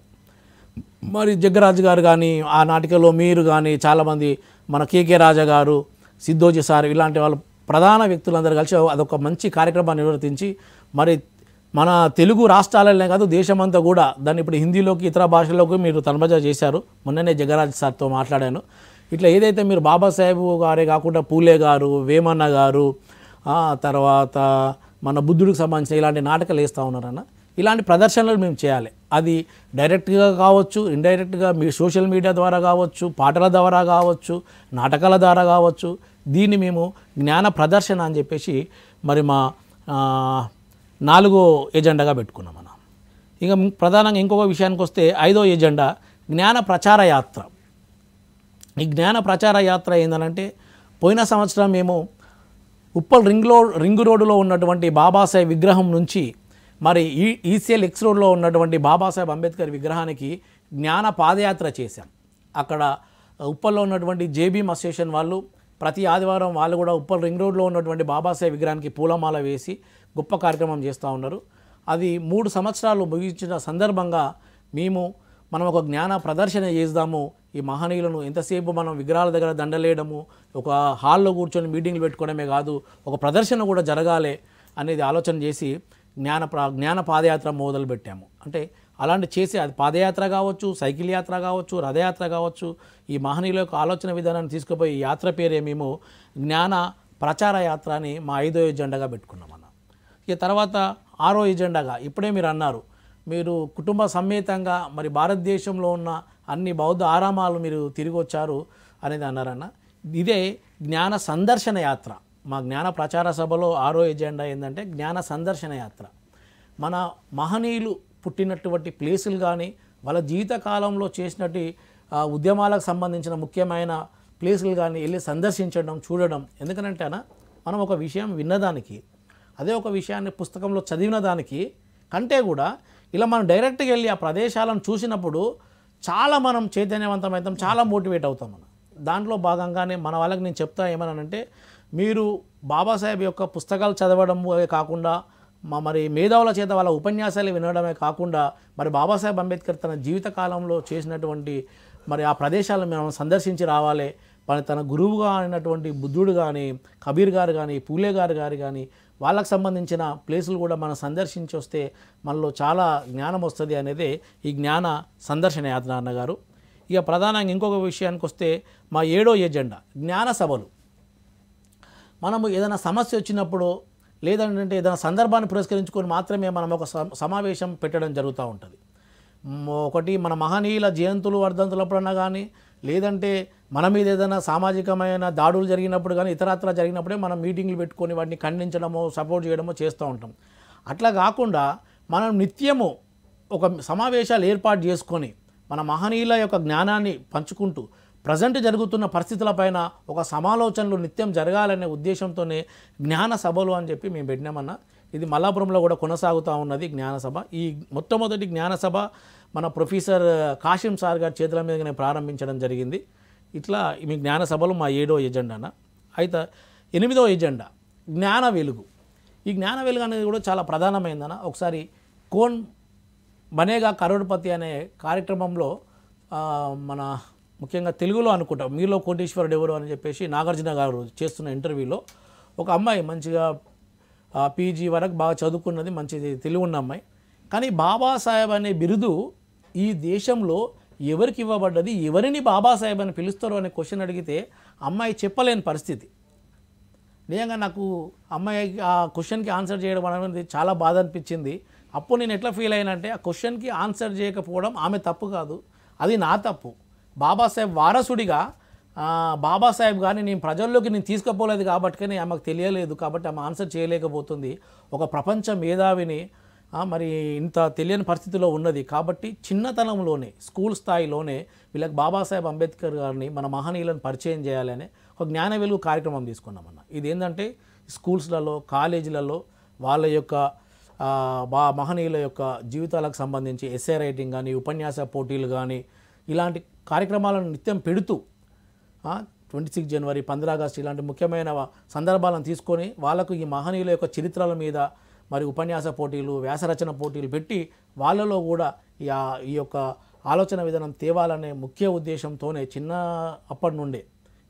మరి జగ్గరాజు గారు కానీ ఆ నాటికలో మీరు కానీ చాలామంది మన కేకే రాజా గారు సిద్ధోజీ సార్ ఇలాంటి వాళ్ళు ప్రధాన వ్యక్తులందరూ కలిసి అదొక మంచి కార్యక్రమాన్ని నిర్వర్తించి మరి మన తెలుగు రాష్ట్రాలనే కాదు దేశమంతా కూడా దాన్ని ఇప్పుడు హిందీలోకి ఇతర భాషల్లోకి మీరు తన్మజ చేశారు మొన్ననే జగరాజ్ సార్తో మాట్లాడాను ఇట్లా ఏదైతే మీరు బాబాసాహెబ్ గారే కాకుండా పూలే గారు వేమన్న గారు తర్వాత మన బుద్ధుడికి సంబంధించిన ఇలాంటి నాటకాలు వేస్తూ ఉన్నారన్న ఇలాంటి ప్రదర్శనలు మేము చేయాలి అది డైరెక్ట్గా కావచ్చు ఇండైరెక్ట్గా మీ సోషల్ మీడియా ద్వారా కావచ్చు పాటల ద్వారా కావచ్చు నాటకాల ద్వారా కావచ్చు దీన్ని మేము జ్ఞాన ప్రదర్శన అని చెప్పేసి మరి మా నాలుగో ఎజెండాగా పెట్టుకున్నాం మనం ఇంకా ప్రధానంగా ఇంకొక విషయానికి వస్తే ఐదో ఎజెండా జ్ఞాన ప్రచార యాత్ర ఈ జ్ఞాన ప్రచార యాత్ర ఏందనంటే పోయిన సంవత్సరం మేము ఉప్పల్ రింగ్ లో రింగ్ రోడ్డులో ఉన్నటువంటి బాబాసాహెబ్ విగ్రహం నుంచి మరి ఈ ఈసీఎల్ ఎక్స్ రోడ్లో ఉన్నటువంటి బాబాసాహెబ్ అంబేద్కర్ విగ్రహానికి జ్ఞాన పాదయాత్ర చేశాం అక్కడ ఉప్పల్లో ఉన్నటువంటి జేబీ అసోసియేషన్ వాళ్ళు ప్రతి ఆదివారం వాళ్ళు కూడా ఉప్పల్ రింగ్ రోడ్లో ఉన్నటువంటి బాబాసాహెబ్ విగ్రహానికి పూలమాల వేసి గొప్ప కార్యక్రమం చేస్తూ ఉన్నారు అది మూడు సంవత్సరాలు ముగించిన సందర్భంగా మేము మనం ఒక జ్ఞాన ప్రదర్శన చేద్దాము ఈ మహనీయులను ఎంతసేపు మనం విగ్రహాల దగ్గర దండలేయడము ఒక హాల్లో కూర్చొని మీటింగ్లు పెట్టుకోవడమే కాదు ఒక ప్రదర్శన కూడా జరగాలి అనేది ఆలోచన చేసి జ్ఞాన జ్ఞాన పాదయాత్ర మొదలు పెట్టాము అంటే అలాంటి చేసే అది పాదయాత్ర కావచ్చు సైకిల్ యాత్ర కావచ్చు రథయాత్ర కావచ్చు ఈ మహనీయుల యొక్క ఆలోచన విధానాన్ని తీసుకుపోయి యాత్ర పేరే మేము జ్ఞాన ప్రచార యాత్ర అని మా ఐదో ఎజెండాగా పెట్టుకున్నాం అన్న ఇక తర్వాత ఆరో ఎజెండాగా ఇప్పుడే మీరు అన్నారు మీరు కుటుంబ సమేతంగా మరి భారతదేశంలో ఉన్న అన్ని బౌద్ధ ఆరామాలు మీరు తిరిగి వచ్చారు అనేది అన్నారన్న ఇదే జ్ఞాన సందర్శన యాత్ర మా జ్ఞాన ప్రచార సభలో ఆరో ఎజెండా ఏంటంటే జ్ఞాన సందర్శన యాత్ర మన మహనీయులు పుట్టినటువంటి ప్లేసులు కానీ వాళ్ళ జీవితకాలంలో చేసినట్టు ఉద్యమాలకు సంబంధించిన ముఖ్యమైన ప్లేసులు కానీ వెళ్ళి సందర్శించడం చూడడం ఎందుకంటే మనం ఒక విషయం విన్నదానికి అదే ఒక విషయాన్ని పుస్తకంలో చదివిన దానికి కంటే కూడా ఇలా మనం డైరెక్ట్గా వెళ్ళి ఆ ప్రదేశాలను చూసినప్పుడు చాలా మనం చైతన్యవంతం అవుతాం చాలా మోటివేట్ అవుతాం మనం దాంట్లో భాగంగానే మన వాళ్ళకి నేను చెప్తా ఏమనంటే మీరు బాబాసాహెబ్ యొక్క పుస్తకాలు చదవడం కాకుండా మా మరి మేధావుల చేత వాళ్ళ ఉపన్యాసాలు వినడమే కాకుండా మరి బాబాసాహెబ్ అంబేద్కర్ తన జీవితకాలంలో చేసినటువంటి మరి ఆ ప్రదేశాలను మనం సందర్శించి రావాలి మరి తన గురువుగా అయినటువంటి బుద్ధుడు కానీ కబీర్ గారు కానీ పూలే గారు గారు కానీ వాళ్ళకు సంబంధించిన ప్లేసులు కూడా మనం సందర్శించి వస్తే మనలో చాలా జ్ఞానం వస్తుంది అనేది ఈ జ్ఞాన సందర్శన యాత్ర అన్నగారు ఇక ప్రధానంగా ఇంకొక విషయానికి వస్తే మా ఏడో ఎజెండా జ్ఞాన సభలు మనము ఏదైనా సమస్య వచ్చినప్పుడు లేదంటే ఏదైనా సందర్భాన్ని పురస్కరించుకొని మాత్రమే మనం ఒక సమావేశం పెట్టడం జరుగుతూ ఉంటుంది ఒకటి మన మహనీయుల జయంతులు వర్ధంతులప్పుడన్నా కానీ లేదంటే మన మీద ఏదైనా సామాజికమైన దాడులు జరిగినప్పుడు కానీ ఇతరత్ర జరిగినప్పుడే మనం మీటింగ్లు పెట్టుకొని వాటిని ఖండించడమో సపోర్ట్ చేయడమో చేస్తూ ఉంటాం అట్లా కాకుండా మనం నిత్యము ఒక సమావేశాలు ఏర్పాటు చేసుకొని మన మహనీయుల యొక్క జ్ఞానాన్ని పంచుకుంటూ ప్రజెంట్ జరుగుతున్న పరిస్థితులపైన ఒక సమాలోచనలు నిత్యం జరగాలనే ఉద్దేశంతోనే జ్ఞాన సభలు అని చెప్పి మేము పెట్టినామన్నా ఇది మల్లాపురంలో కూడా కొనసాగుతూ ఉన్నది జ్ఞానసభ ఈ మొట్టమొదటి జ్ఞానసభ మన ప్రొఫెసర్ కాశీం సార్ గారి చేతుల మీదనే ప్రారంభించడం జరిగింది ఇట్లా మీ జ్ఞాన సభలు మా ఏడో ఎజెండాన అయితే ఎనిమిదో ఎజెండా జ్ఞాన వెలుగు ఈ జ్ఞాన వెలుగు అనేది కూడా చాలా ప్రధానమైందన ఒకసారి కోన్ బనేగా కరోడ్పతి అనే కార్యక్రమంలో మన ముఖ్యంగా తెలుగులో అనుకుంటాం మీలో కోటీశ్వరుడు ఎవరు అని చెప్పేసి నాగార్జున గారు చేస్తున్న ఇంటర్వ్యూలో ఒక అమ్మాయి మంచిగా పీజీ వరకు బాగా చదువుకున్నది మంచిది తెలుగున్న ఉన్న అమ్మాయి కానీ బాబాసాహెబ్ అనే బిరుదు ఈ దేశంలో ఎవరికి ఇవ్వబడ్డది ఎవరిని బాబాసాహెబ్ అని పిలుస్తారో అనే క్వశ్చన్ అడిగితే అమ్మాయి చెప్పలేని పరిస్థితి నిజంగా నాకు అమ్మాయి ఆ క్వశ్చన్కి ఆన్సర్ చేయడం అనేది చాలా బాధ అనిపించింది అప్పుడు నేను ఎట్లా ఫీల్ అయినంటే ఆ క్వశ్చన్కి ఆన్సర్ చేయకపోవడం ఆమె తప్పు కాదు అది నా తప్పు బాబాసాహెబ్ వారసుడిగా బాబాసాహెబ్ కానీ నేను ప్రజల్లోకి నేను తీసుకుపోలేదు కాబట్టి కానీ ఆమెకు తెలియలేదు కాబట్టి ఆమె ఆన్సర్ చేయలేకపోతుంది ఒక ప్రపంచ మేధావిని మరి ఇంత తెలియని పరిస్థితిలో ఉన్నది కాబట్టి చిన్నతనంలోనే స్కూల్ స్థాయిలోనే వీళ్ళకి బాబాసాహెబ్ అంబేద్కర్ గారిని మన మహనీయులను పరిచయం చేయాలనే ఒక జ్ఞాన వెలుగు కార్యక్రమం తీసుకున్నామన్న ఇది ఏంటంటే స్కూల్స్లలో కాలేజీలలో వాళ్ళ యొక్క బా మహనీయుల యొక్క జీవితాలకు సంబంధించి ఎస్ఏ రైటింగ్ కానీ ఉపన్యాస పోటీలు కానీ ఇలాంటి కార్యక్రమాలను నిత్యం పెడుతూ ట్వంటీ సిక్స్ జనవరి పంద్రా ఆగస్టు ఇలాంటి ముఖ్యమైన సందర్భాలను తీసుకొని వాళ్ళకు ఈ మహనీయుల యొక్క చరిత్రల మీద మరి ఉపన్యాస పోటీలు వ్యాసరచన పోటీలు పెట్టి వాళ్ళలో కూడా ఈ యొక్క ఆలోచన విధానం తేవాలనే ముఖ్య ఉద్దేశంతోనే చిన్న అప్పటి నుండే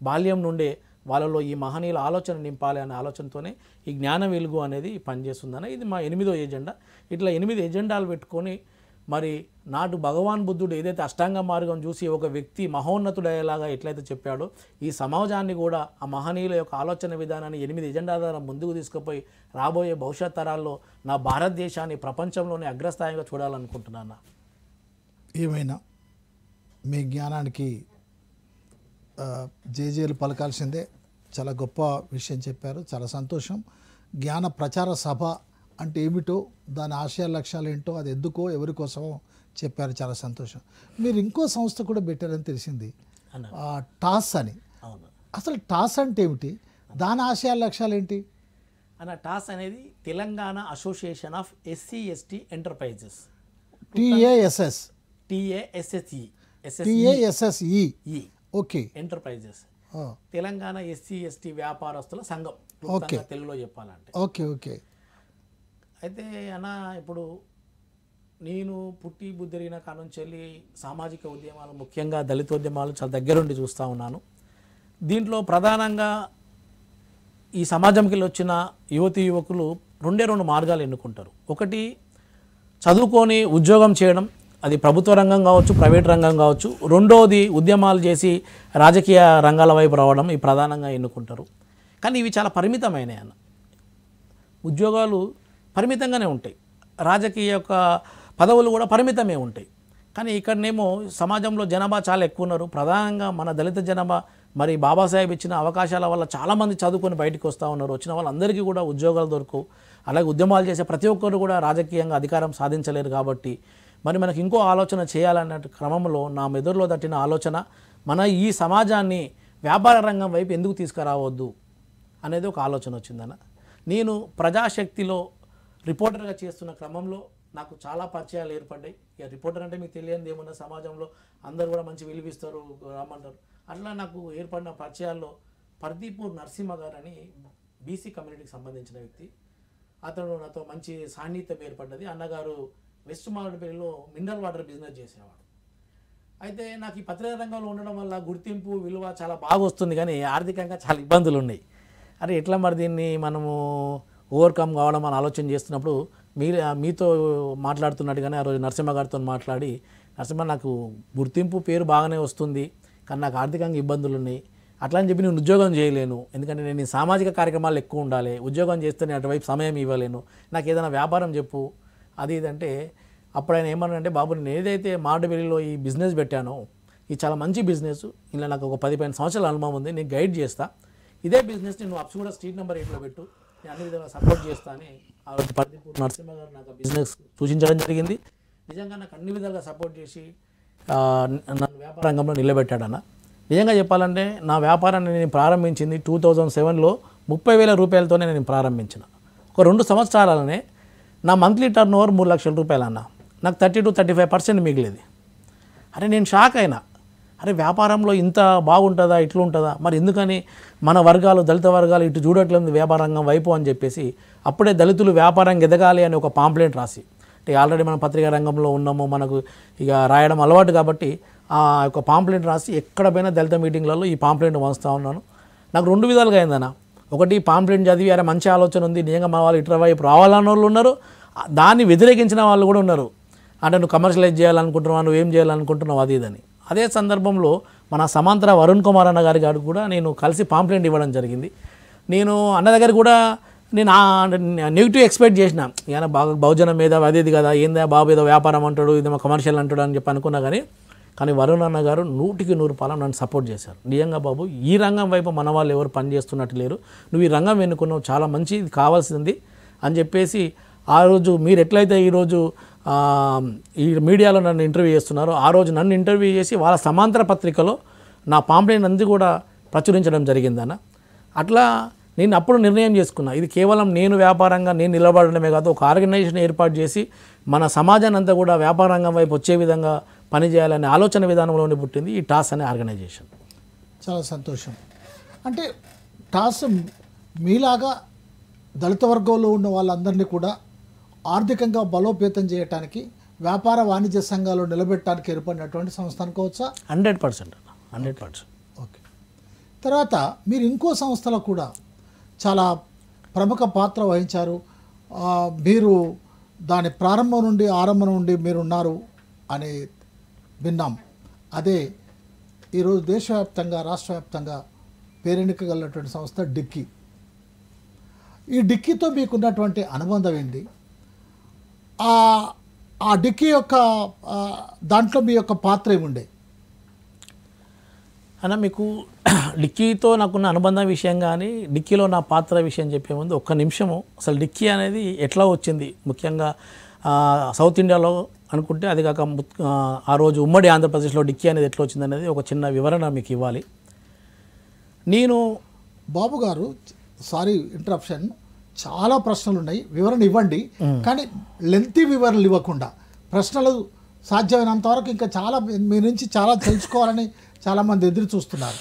బాల్యం నుండే వాళ్ళలో ఈ మహనీయుల ఆలోచన నింపాలి అనే ఆలోచనతోనే ఈ జ్ఞాన వెలుగు అనేది పనిచేస్తుందని ఇది మా ఎనిమిదో ఎజెండా ఇట్లా ఎనిమిది ఎజెండాలు పెట్టుకొని మరి నాటు భగవాన్ బుద్ధుడు ఏదైతే అష్టాంగ మార్గం చూసి ఒక వ్యక్తి మహోన్నతుడయ్యేలాగా ఎట్లయితే చెప్పాడో ఈ సమాజాన్ని కూడా ఆ మహనీయుల యొక్క ఆలోచన విధానాన్ని ఎనిమిది ఎజెండా ద్వారా ముందుకు తీసుకుపోయి రాబోయే భవిష్యత్ తరాల్లో నా భారతదేశాన్ని ప్రపంచంలోనే అగ్రస్థాయిగా చూడాలనుకుంటున్నాను ఏమైనా మీ జ్ఞానానికి జేజేలు పలకాల్సిందే చాలా గొప్ప విషయం చెప్పారు చాలా సంతోషం జ్ఞాన ప్రచార సభ అంటే ఏమిటో దాని ఆశయ లక్ష్యాలు ఏంటో అది ఎందుకో ఎవరి కోసమో చెప్పారు చాలా సంతోషం మీరు ఇంకో సంస్థ కూడా పెట్టారని తెలిసింది టాస్ అని అసలు టాస్ అంటే ఏమిటి దాని ఆశయ లక్ష్యాలు ఏంటి అన్న టాస్ అనేది Telangana association of SC ST enterprises T A S S T A S S E T A S S E okay enterprises Telangana SC ST వ్యాపారస్తుల సంఘం తెలుగులో చెప్పాలంటే ఓకే ఓకే అయితే అన్న ఇప్పుడు నేను పుట్టి బుద్ధిరిగిన చెల్లి సామాజిక ఉద్యమాలు ముఖ్యంగా దళితోద్యమాలు చాలా దగ్గరుండి చూస్తూ ఉన్నాను దీంట్లో ప్రధానంగా ఈ సమాజంకి వచ్చిన యువతి యువకులు రెండే రెండు మార్గాలు ఎన్నుకుంటారు ఒకటి చదువుకొని ఉద్యోగం చేయడం అది ప్రభుత్వ రంగం కావచ్చు ప్రైవేట్ రంగం కావచ్చు రెండోది ఉద్యమాలు చేసి రాజకీయ రంగాల వైపు రావడం ఇవి ప్రధానంగా ఎన్నుకుంటారు కానీ ఇవి చాలా పరిమితమైనవి అన్న ఉద్యోగాలు పరిమితంగానే ఉంటాయి రాజకీయ యొక్క పదవులు కూడా పరిమితమే ఉంటాయి కానీ ఇక్కడనేమో సమాజంలో జనాభా చాలా ఎక్కువ ఉన్నారు ప్రధానంగా మన దళిత జనాభా మరి బాబాసాహెబ్ ఇచ్చిన అవకాశాల వల్ల చాలామంది చదువుకొని బయటకు వస్తూ ఉన్నారు వచ్చిన వాళ్ళందరికీ కూడా ఉద్యోగాలు దొరకవు అలాగే ఉద్యమాలు చేసే ప్రతి ఒక్కరు కూడా రాజకీయంగా అధికారం సాధించలేరు కాబట్టి మరి మనకు ఇంకో ఆలోచన చేయాలన్న క్రమంలో నా మెదడులో దట్టిన ఆలోచన మన ఈ సమాజాన్ని వ్యాపార రంగం వైపు ఎందుకు తీసుకురావద్దు అనేది ఒక ఆలోచన వచ్చిందన్న నేను ప్రజాశక్తిలో రిపోర్టర్గా చేస్తున్న క్రమంలో నాకు చాలా పరిచయాలు ఏర్పడ్డాయి ఇక రిపోర్టర్ అంటే మీకు తెలియని ఏమన్నా సమాజంలో అందరు కూడా మంచి విలువిస్తారు రమ్మంటారు అట్లా నాకు ఏర్పడిన పరిచయాల్లో పర్దీపూర్ నరసింహ గారు అని బీసీ కమ్యూనిటీకి సంబంధించిన వ్యక్తి అతను నాతో మంచి సాన్నిహిత్యం ఏర్పడ్డది అన్నగారు వెస్ట్ మారేడుపల్లిలో మినరల్ వాటర్ బిజినెస్ చేసేవాడు అయితే నాకు ఈ పత్రికా రంగంలో ఉండడం వల్ల గుర్తింపు విలువ చాలా బాగా వస్తుంది కానీ ఆర్థికంగా చాలా ఇబ్బందులు ఉన్నాయి అరే ఎట్లా మరి దీన్ని మనము ఓవర్కమ్ కావడం అని ఆలోచన చేస్తున్నప్పుడు మీరు మీతో కానీ ఆ రోజు నరసింహ గారితో మాట్లాడి నరసింహ నాకు గుర్తింపు పేరు బాగానే వస్తుంది కానీ నాకు ఆర్థికంగా ఇబ్బందులు ఉన్నాయి అట్లా అని చెప్పి నేను ఉద్యోగం చేయలేను ఎందుకంటే నేను సామాజిక కార్యక్రమాలు ఎక్కువ ఉండాలి ఉద్యోగం చేస్తే నేను అటువైపు సమయం ఇవ్వలేను నాకు ఏదైనా వ్యాపారం చెప్పు అది ఇదంటే అప్పుడు ఆయన అంటే బాబు నేను ఏదైతే మాడబెల్లిలో ఈ బిజినెస్ పెట్టానో ఇది చాలా మంచి బిజినెస్ ఇలా నాకు ఒక పది పదిహేను సంవత్సరాల అనుభవం ఉంది నేను గైడ్ చేస్తా ఇదే బిజినెస్ నేను అప్స్ కూడా స్ట్రీట్ నెంబర్ ఎయిట్లో పెట్టు నేను అన్ని విధాలుగా సపోర్ట్ చేస్తాను ఆ రోజు పరిధిపూర్ నరసింహ గారు నాకు బిజినెస్ సూచించడం జరిగింది నిజంగా నాకు అన్ని విధాలుగా సపోర్ట్ చేసి నన్ను వ్యాపార రంగంలో నిలబెట్టాడన్న నిజంగా చెప్పాలంటే నా వ్యాపారాన్ని నేను ప్రారంభించింది టూ థౌజండ్ సెవెన్లో ముప్పై వేల రూపాయలతోనే నేను ప్రారంభించిన ఒక రెండు సంవత్సరాలనే నా మంత్లీ టర్న్ ఓవర్ మూడు లక్షల రూపాయలు అన్న నాకు thirty to thirty five percent మిగిలేదు అరే నేను షాక్ అయినా అరే వ్యాపారంలో ఇంత బాగుంటుందా ఉంటుందా మరి ఎందుకని మన వర్గాలు దళిత వర్గాలు ఇటు చూడట్లేదు వ్యాపారంగం వైపు అని చెప్పేసి అప్పుడే దళితులు వ్యాపారం ఎదగాలి అని ఒక పాంప్లెంట్ రాసి అంటే ఆల్రెడీ మనం పత్రికా రంగంలో ఉన్నాము మనకు ఇక రాయడం అలవాటు కాబట్టి ఆ యొక్క పాంప్లెంట్ రాసి ఎక్కడ పోయినా దళిత మీటింగ్లలో ఈ పాంప్లెంట్ వస్తూ ఉన్నాను నాకు రెండు విధాలుగా అయిందన్న ఒకటి పాంప్లెంట్ చదివి అరే మంచి ఆలోచన ఉంది నిజంగా మన వాళ్ళు ఇటు వైపు రావాలన్న వాళ్ళు ఉన్నారు దాన్ని వ్యతిరేకించిన వాళ్ళు కూడా ఉన్నారు అంటే నువ్వు కమర్షియలైజ్ చేయాలనుకుంటున్నావు నువ్వు ఏం చేయాలనుకుంటున్నావు అది ఇదని అదే సందర్భంలో మన సమాంతర వరుణ్ కుమార్ అన్న గారి గారు కూడా నేను కలిసి పాంప్లెంట్ ఇవ్వడం జరిగింది నేను అన్న దగ్గర కూడా నేను నెగిటివ్ ఎక్స్పెక్ట్ చేసిన ఈయన బాగా బహుజనం మీద అదేది కదా ఏందా బాబు ఏదో వ్యాపారం అంటాడు ఇదేమో కమర్షియల్ అంటాడు అని చెప్పి అనుకున్నా కానీ కానీ వరుణ్ అన్న గారు నూటికి నూరు పాలన నన్ను సపోర్ట్ చేశారు నిజంగా బాబు ఈ రంగం వైపు మన వాళ్ళు ఎవరు పని చేస్తున్నట్టు లేరు నువ్వు ఈ రంగం ఎన్నుకున్నావు చాలా మంచి కావాల్సింది అని చెప్పేసి ఆ రోజు మీరు ఎట్లయితే ఈరోజు ఈ మీడియాలో నన్ను ఇంటర్వ్యూ చేస్తున్నారు ఆ రోజు నన్ను ఇంటర్వ్యూ చేసి వాళ్ళ సమాంతర పత్రికలో నా పాంప్లెట్ అంది కూడా ప్రచురించడం జరిగిందన్న అట్లా నేను అప్పుడు నిర్ణయం చేసుకున్నా ఇది కేవలం నేను వ్యాపారంగా నేను నిలబడడమే కాదు ఒక ఆర్గనైజేషన్ ఏర్పాటు చేసి మన సమాజాన్ని అంతా కూడా వ్యాపారంగం వైపు వచ్చే విధంగా పనిచేయాలనే ఆలోచన విధానంలోనే పుట్టింది ఈ టాస్ అనే ఆర్గనైజేషన్ చాలా సంతోషం అంటే టాస్ మీలాగా దళిత వర్గంలో ఉన్న వాళ్ళందరినీ కూడా ఆర్థికంగా బలోపేతం చేయడానికి వ్యాపార వాణిజ్య సంఘాలు నిలబెట్టడానికి ఏర్పడినటువంటి సంస్థ అనుకోవచ్చా hundred percent hundred percent okay తర్వాత మీరు ఇంకో సంస్థలో కూడా చాలా ప్రముఖ పాత్ర వహించారు మీరు దాని ప్రారంభం నుండి ఆరంభం నుండి మీరున్నారు అని విన్నాం అదే ఈరోజు దేశవ్యాప్తంగా రాష్ట్ర వ్యాప్తంగా పేరెన్నికగలటువంటి సంస్థ డిక్కీ ఈ డిక్కీతో మీకున్నటువంటి అనుబంధం ఏంటి ఆ డిక్కీ యొక్క దాంట్లో మీ యొక్క పాత్ర ఏముండే అన్న మీకు డిక్కీతో నాకున్న అనుబంధం విషయం కానీ డిక్కీలో నా పాత్ర విషయం చెప్పే ముందు ఒక్క నిమిషము అసలు డిక్కీ అనేది ఎట్లా వచ్చింది ముఖ్యంగా సౌత్ ఇండియాలో అనుకుంటే అది కాక ఆ రోజు ఉమ్మడి ఆంధ్రప్రదేశ్లో డిక్కీ అనేది ఎట్లా వచ్చింది అనేది ఒక చిన్న వివరణ మీకు ఇవ్వాలి నేను బాబు గారు సారీ ఇంటరప్షన్ చాలా ప్రశ్నలు ఉన్నాయి వివరణ ఇవ్వండి కానీ లెంతీ వివరణలు ఇవ్వకుండా ప్రశ్నలు సాధ్యమైనంత వరకు ఇంకా చాలా మీ నుంచి చాలా తెలుసుకోవాలని చాలా మంది ఎదురు చూస్తున్నారు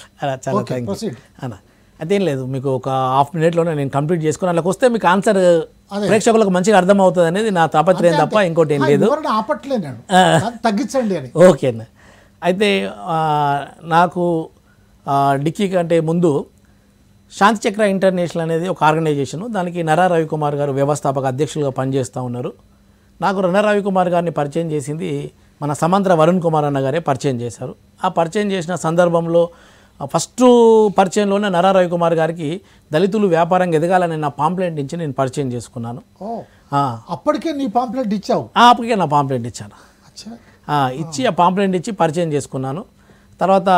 అదేం లేదు మీకు ఒక హాఫ్ మినిట్లోనే నేను కంప్లీట్ చేసుకుని అలా వస్తే మీకు ఆన్సర్ ప్రేక్షకులకు మంచిగా అర్థం అవుతుంది అనేది నా తాపత్రయం తప్ప ఇంకోటి ఏం లేదు ఆపట్లేదు తగ్గించండి అని ఓకే అన్న అయితే నాకు డిక్కీ కంటే ముందు శాంతి చక్ర ఇంటర్నేషనల్ అనేది ఒక ఆర్గనైజేషను దానికి నరా రవికుమార్ గారు వ్యవస్థాపక అధ్యక్షులుగా పనిచేస్తూ ఉన్నారు నాకు రణ రవికుమార్ గారిని పరిచయం చేసింది మన సమంత్ర వరుణ్ కుమార్ అన్న గారే పరిచయం చేశారు ఆ పరిచయం చేసిన సందర్భంలో ఫస్ట్ పరిచయంలోనే నరా రవికుమార్ గారికి దళితులు వ్యాపారంగా ఎదగాలని నా పాంప్లెంట్ నుంచి నేను పరిచయం చేసుకున్నాను అప్పటికే నీ పాంప్లెంట్ ఇచ్చావు అప్పటికే నా పాంప్లెంట్ ఇచ్చాను ఇచ్చి ఆ పాంప్లెంట్ ఇచ్చి పరిచయం చేసుకున్నాను తర్వాత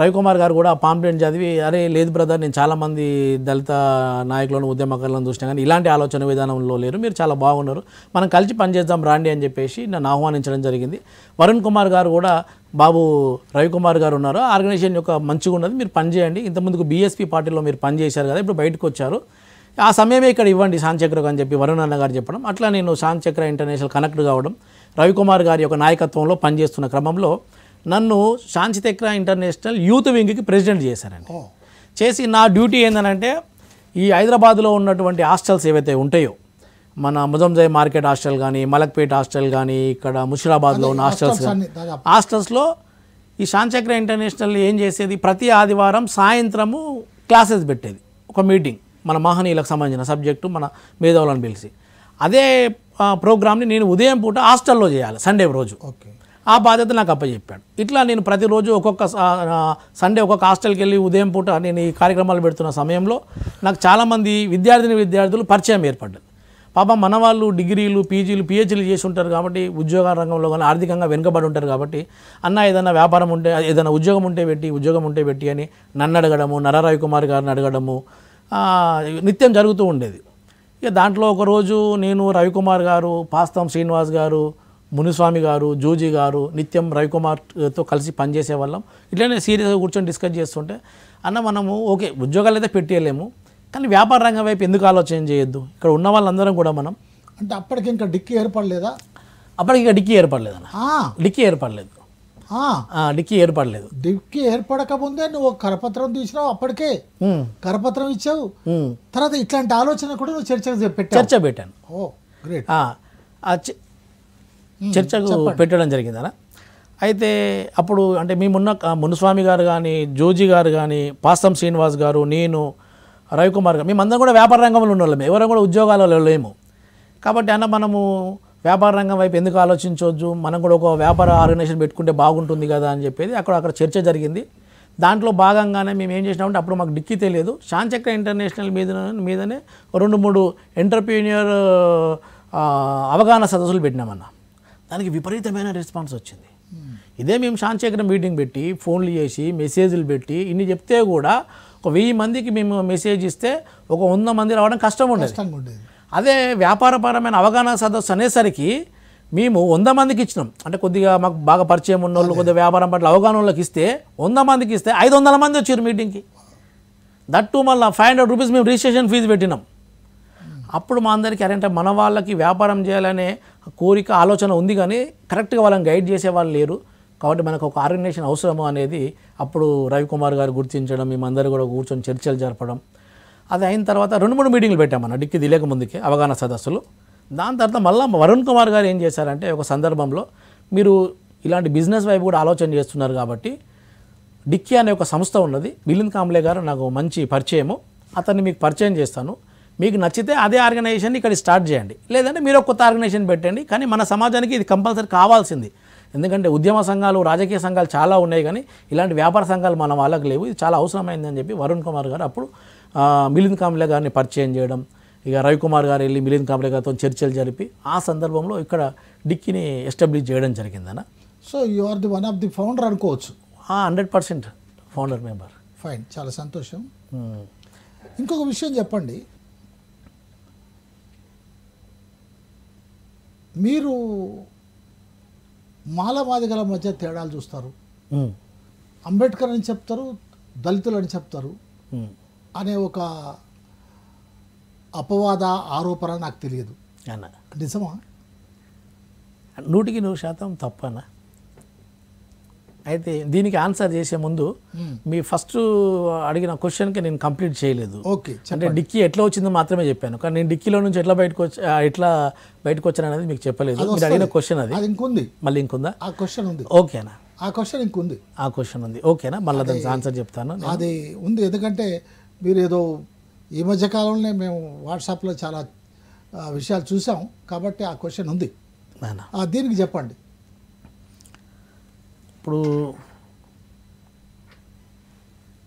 రవికుమార్ గారు కూడా పాంప్లెట్ చదివి అరే లేదు బ్రదర్ నేను చాలామంది దళిత నాయకులను ఉద్యమకారులను చూసినా కానీ ఇలాంటి ఆలోచన విధానంలో లేరు మీరు చాలా బాగున్నారు మనం కలిసి పనిచేద్దాం రాండి అని చెప్పేసి నన్ను ఆహ్వానించడం జరిగింది వరుణ్ కుమార్ గారు కూడా బాబు రవికుమార్ గారు ఉన్నారు ఆర్గనైజేషన్ యొక్క మంచిగా ఉన్నది మీరు పనిచేయండి ఇంతకుముందుకు బీఎస్పీ పార్టీలో మీరు పనిచేశారు కదా ఇప్పుడు బయటకు వచ్చారు ఆ సమయమే ఇక్కడ ఇవ్వండి చక్ర అని చెప్పి వరుణ్ అన్న గారు చెప్పడం అట్లా నేను చక్ర ఇంటర్నేషనల్ కనెక్ట్ కావడం రవికుమార్ గారి యొక్క నాయకత్వంలో పనిచేస్తున్న క్రమంలో నన్ను శాంతి తెక్రా ఇంటర్నేషనల్ యూత్ వింగ్కి ప్రెసిడెంట్ చేశారండి చేసి నా డ్యూటీ ఏంటంటే ఈ హైదరాబాద్లో ఉన్నటువంటి హాస్టల్స్ ఏవైతే ఉంటాయో మన ముదంజయ్ మార్కెట్ హాస్టల్ కానీ మలక్పేట్ హాస్టల్ కానీ ఇక్కడ ముషిరాబాద్లో ఉన్న హాస్టల్స్ కానీ హాస్టల్స్లో ఈ శాంచక్ర ఇంటర్నేషనల్ ఏం చేసేది ప్రతి ఆదివారం సాయంత్రము క్లాసెస్ పెట్టేది ఒక మీటింగ్ మన మహనీయులకు సంబంధించిన సబ్జెక్టు మన మేధావులను పిలిచి అదే ప్రోగ్రామ్ని నేను ఉదయం పూట హాస్టల్లో చేయాలి సండే రోజు ఓకే ఆ బాధ్యత నాకు అప్పచెప్పాడు ఇట్లా నేను ప్రతిరోజు ఒక్కొక్క సండే ఒక్కొక్క హాస్టల్కి వెళ్ళి ఉదయం పూట నేను ఈ కార్యక్రమాలు పెడుతున్న సమయంలో నాకు చాలామంది విద్యార్థిని విద్యార్థులు పరిచయం ఏర్పడ్డారు పాపం మన వాళ్ళు డిగ్రీలు పీజీలు పిహెచ్లు చేసి ఉంటారు కాబట్టి ఉద్యోగ రంగంలో కానీ ఆర్థికంగా వెనుకబడి ఉంటారు కాబట్టి అన్న ఏదైనా వ్యాపారం ఉంటే ఏదైనా ఉద్యోగం ఉంటే పెట్టి ఉద్యోగం ఉంటే పెట్టి అని నన్ను అడగడము నరరాయ్ కుమార్ గారిని అడగడము నిత్యం జరుగుతూ ఉండేది ఇక దాంట్లో ఒకరోజు నేను రవికుమార్ గారు పాస్తం శ్రీనివాస్ గారు మునిస్వామి గారు జూజీ గారు నిత్యం రవికుమార్తో కలిసి పనిచేసే వాళ్ళం ఇట్లనే సీరియస్గా కూర్చొని డిస్కస్ చేస్తుంటే అన్న మనము ఓకే ఉద్యోగాలు అయితే పెట్టేయలేము కానీ వ్యాపార రంగం వైపు ఎందుకు ఆలోచన చేయొద్దు ఇక్కడ ఉన్న వాళ్ళందరం కూడా మనం అంటే అప్పటికి ఇంకా డిక్కీ ఏర్పడలేదా అప్పటికి ఇంకా డిక్కీ ఏర్పడలేదన్న డిక్కీ ఏర్పడలేదు డిక్కీ ఏర్పడలేదు డిక్కీ ఏర్పడకముందే నువ్వు కరపత్రం తీసినావు అప్పటికే కరపత్రం ఇచ్చావు తర్వాత ఇట్లాంటి ఆలోచన కూడా నువ్వు చర్చ చర్చ పెట్టాను ఓ గ్రేట్ చర్చకు పెట్టడం జరిగిందనా అయితే అప్పుడు అంటే మేమున్న మునుస్వామి గారు కానీ జోజీ గారు కానీ పాస్తం శ్రీనివాస్ గారు నేను రవికుమార్ గారు మేమందరం కూడా వ్యాపార రంగంలో ఉన్న వాళ్ళమే ఎవరం కూడా ఉద్యోగాలలో లేము కాబట్టి అన్న మనము వ్యాపార రంగం వైపు ఎందుకు ఆలోచించవచ్చు మనం కూడా ఒక వ్యాపార ఆర్గనైజేషన్ పెట్టుకుంటే బాగుంటుంది కదా అని చెప్పేది అక్కడ అక్కడ చర్చ జరిగింది దాంట్లో భాగంగానే మేము ఏం చేసినామంటే అప్పుడు మాకు డిక్కి తెలియదు శాంచక్ర ఇంటర్నేషనల్ మీద మీదనే రెండు మూడు ఎంటర్ప్రీనియర్ అవగాహన సదస్సులు పెట్టినామన్నా దానికి విపరీతమైన రెస్పాన్స్ వచ్చింది ఇదే మేము శాంతిశేఖరం మీటింగ్ పెట్టి ఫోన్లు చేసి మెసేజ్లు పెట్టి ఇన్ని చెప్తే కూడా ఒక వెయ్యి మందికి మేము మెసేజ్ ఇస్తే ఒక వంద మంది రావడం కష్టం ఉండేది అదే వ్యాపారపరమైన అవగాహన సదస్సు అనేసరికి మేము వంద మందికి ఇచ్చినాం అంటే కొద్దిగా మాకు బాగా పరిచయం ఉన్న వాళ్ళు కొద్దిగా వ్యాపారం పట్ల అవగాహన వాళ్ళకి ఇస్తే వంద మందికి ఇస్తే ఐదు వందల మంది వచ్చారు మీటింగ్కి దట్టు మళ్ళీ ఫైవ్ హండ్రెడ్ రూపీస్ మేము రిజిస్ట్రేషన్ ఫీజు పెట్టినాం అప్పుడు మా అందరికీ అరేంటే మన వాళ్ళకి వ్యాపారం చేయాలనే కోరిక ఆలోచన ఉంది కానీ కరెక్ట్గా వాళ్ళని గైడ్ చేసే వాళ్ళు లేరు కాబట్టి మనకు ఒక ఆర్గనైజేషన్ అవసరము అనేది అప్పుడు రవికుమార్ గారు గుర్తించడం మేమందరూ కూడా కూర్చొని చర్చలు జరపడం అది అయిన తర్వాత రెండు మూడు మీటింగ్లు పెట్టామన్న డిక్కి తెలియక ముందుకే అవగాహన సదస్సులు దాని తర్వాత మళ్ళీ వరుణ్ కుమార్ గారు ఏం చేశారంటే ఒక సందర్భంలో మీరు ఇలాంటి బిజినెస్ వైపు కూడా ఆలోచన చేస్తున్నారు కాబట్టి డిక్కీ అనే ఒక సంస్థ ఉన్నది మిలింద్ కాంబ్లే గారు నాకు మంచి పరిచయము అతన్ని మీకు పరిచయం చేస్తాను మీకు నచ్చితే అదే ఆర్గనైజేషన్ ఇక్కడ స్టార్ట్ చేయండి లేదంటే మీరు కొత్త ఆర్గనైజేషన్ పెట్టండి కానీ మన సమాజానికి ఇది కంపల్సరీ కావాల్సింది ఎందుకంటే ఉద్యమ సంఘాలు రాజకీయ సంఘాలు చాలా ఉన్నాయి కానీ ఇలాంటి వ్యాపార సంఘాలు మన వాళ్ళకి లేవు ఇది చాలా అవసరమైందని చెప్పి వరుణ్ కుమార్ గారు అప్పుడు మిలింద్ కాంబ్లే గారిని పరిచయం చేయడం ఇక రవికుమార్ గారు వెళ్ళి మిలింద్ కాంబ్లే గారితో చర్చలు జరిపి ఆ సందర్భంలో ఇక్కడ డిక్కీని ఎస్టాబ్లిష్ చేయడం జరిగిందన్న so you are the one of the founder అనుకోవచ్చు hundred percent founder member fine చాలా సంతోషం hmm. ఇంకొక విషయం చెప్పండి మీరు మాలవాదిగల మధ్య తేడాలు చూస్తారు అంబేద్కర్ అని చెప్తారు దళితులు అని చెప్తారు అనే ఒక అపవాద ఆరోపణ నాకు తెలియదు నిజమా నూటికి నూరు శాతం తప్పనా అయితే దీనికి ఆన్సర్ చేసే ముందు hmm. మీ ఫస్ట్ అడిగిన క్వశ్చన్కి నేను కంప్లీట్ చేయలేదు ఓకే అంటే డిక్కీ ఎట్లా వచ్చిందో మాత్రమే చెప్పాను కానీ నేను డిక్కీలో నుంచి ఎట్లా బయటకు వచ్చి ఎట్లా బయటకు వచ్చాను అనేది మీకు చెప్పలేదు మీరు అడిగిన క్వశ్చన్ అది ఇంకుంది మళ్ళీ ఇంకుందా ఆ క్వశ్చన్ ఉంది ఓకేనా ఆ క్వశ్చన్ ఇంకుంది ఆ క్వశ్చన్ ఉంది ఓకేనా మళ్ళీ దానికి ఆన్సర్ చెప్తాను అది ఉంది ఎందుకంటే మీరు ఏదో ఈ మధ్య కాలంలోనే మేము వాట్సాప్లో చాలా విషయాలు చూసాం కాబట్టి ఆ క్వశ్చన్ ఉంది దీనికి చెప్పండి ఇప్పుడు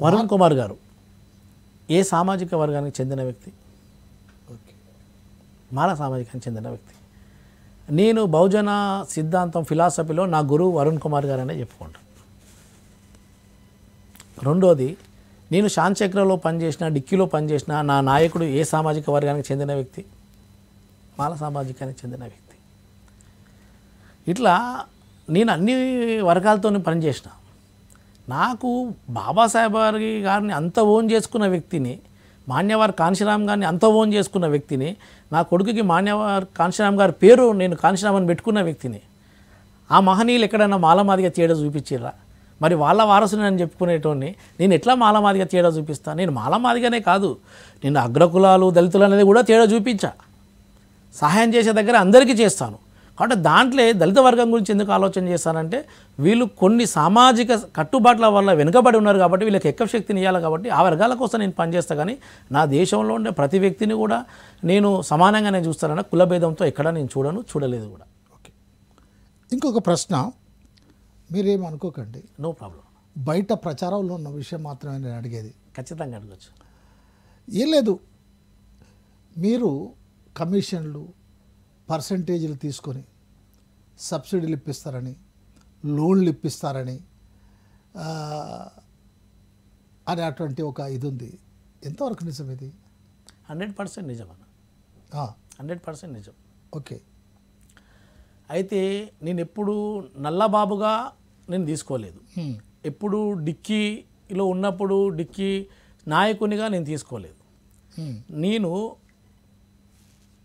వరుణ్ కుమార్ గారు ఏ సామాజిక వర్గానికి చెందిన వ్యక్తి మాల సామాజికానికి చెందిన వ్యక్తి నేను బహుజన సిద్ధాంతం ఫిలాసఫీలో నా గురువు వరుణ్ కుమార్ గారనే చెప్పుకుంటాను రెండోది నేను శాంచక్రలో పనిచేసిన డిక్కీలో పనిచేసిన నా నాయకుడు ఏ సామాజిక వర్గానికి చెందిన వ్యక్తి మాల సామాజికానికి చెందిన వ్యక్తి ఇట్లా నేను అన్ని వర్గాలతో పనిచేసిన నాకు బాబాసాహెబ్ గారి గారిని అంత ఓన్ చేసుకున్న వ్యక్తిని మాన్యవారి కాంశీరామ్ గారిని అంత ఓన్ చేసుకున్న వ్యక్తిని నా కొడుకుకి మాన్యవారి కాంశీరామ్ గారి పేరు నేను కాంశీరామని పెట్టుకున్న వ్యక్తిని ఆ మహనీయులు ఎక్కడైనా మాలమాదిగా తేడా చూపించారా మరి వాళ్ళ వారసుని అని చెప్పుకునేటోడిని నేను ఎట్లా మాలమాదిగా తేడా చూపిస్తాను నేను మాలమాదిగానే కాదు నేను అగ్రకులాలు దళితులు అనేది కూడా తేడా చూపించా సహాయం చేసే దగ్గర అందరికీ చేస్తాను కాబట్టి దాంట్లో దళిత వర్గం గురించి ఎందుకు ఆలోచన చేస్తానంటే వీళ్ళు కొన్ని సామాజిక కట్టుబాట్ల వల్ల వెనుకబడి ఉన్నారు కాబట్టి వీళ్ళకి ఎక్కువ శక్తిని ఇవ్వాలి కాబట్టి ఆ వర్గాల కోసం నేను పనిచేస్తా కానీ నా దేశంలో ఉండే ప్రతి వ్యక్తిని కూడా నేను సమానంగానే చూస్తానన్న కులభేదంతో ఎక్కడ నేను చూడను చూడలేదు కూడా ఓకే ఇంకొక ప్రశ్న మీరేమనుకోకండి నో ప్రాబ్లం బయట ప్రచారంలో ఉన్న విషయం మాత్రమే నేను అడిగేది ఖచ్చితంగా అడగచ్చు ఏం లేదు మీరు కమిషన్లు పర్సంటేజీలు తీసుకొని సబ్సిడీలు ఇప్పిస్తారని లోన్లు ఇప్పిస్తారని అనేటువంటి ఒక ఇది ఉంది ఎంతవరకు నిజం ఇది హండ్రెడ్ పర్సెంట్ నిజం అన్న హండ్రెడ్ పర్సెంట్ నిజం ఓకే అయితే నేను ఎప్పుడు నల్లబాబుగా నేను తీసుకోలేదు ఎప్పుడు డిక్కీలో ఉన్నప్పుడు డిక్కీ నాయకునిగా నేను తీసుకోలేదు నేను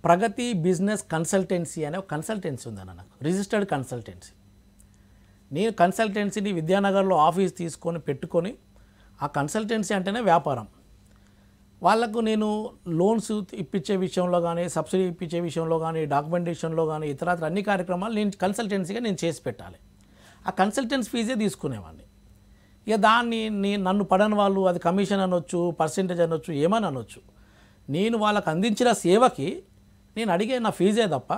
ప్రగతి బిజినెస్ కన్సల్టెన్సీ అనే ఒక కన్సల్టెన్సీ ఉందన్న నాకు రిజిస్టర్డ్ కన్సల్టెన్సీ నేను కన్సల్టెన్సీని విద్యానగర్లో ఆఫీస్ తీసుకొని పెట్టుకొని ఆ కన్సల్టెన్సీ అంటేనే వ్యాపారం వాళ్లకు నేను లోన్స్ ఇప్పించే విషయంలో కానీ సబ్సిడీ ఇప్పించే విషయంలో కానీ డాక్యుమెంటేషన్లో కానీ ఇతరత్ర అన్ని కార్యక్రమాలు నేను కన్సల్టెన్సీగా నేను చేసి పెట్టాలి ఆ కన్సల్టెన్సీ ఫీజే తీసుకునేవాడిని ఇక దాన్ని నేను నన్ను పడని వాళ్ళు అది కమిషన్ అనొచ్చు పర్సెంటేజ్ అనొచ్చు ఏమని అనొచ్చు నేను వాళ్ళకు అందించిన సేవకి నేను అడిగే నా ఫీజే తప్ప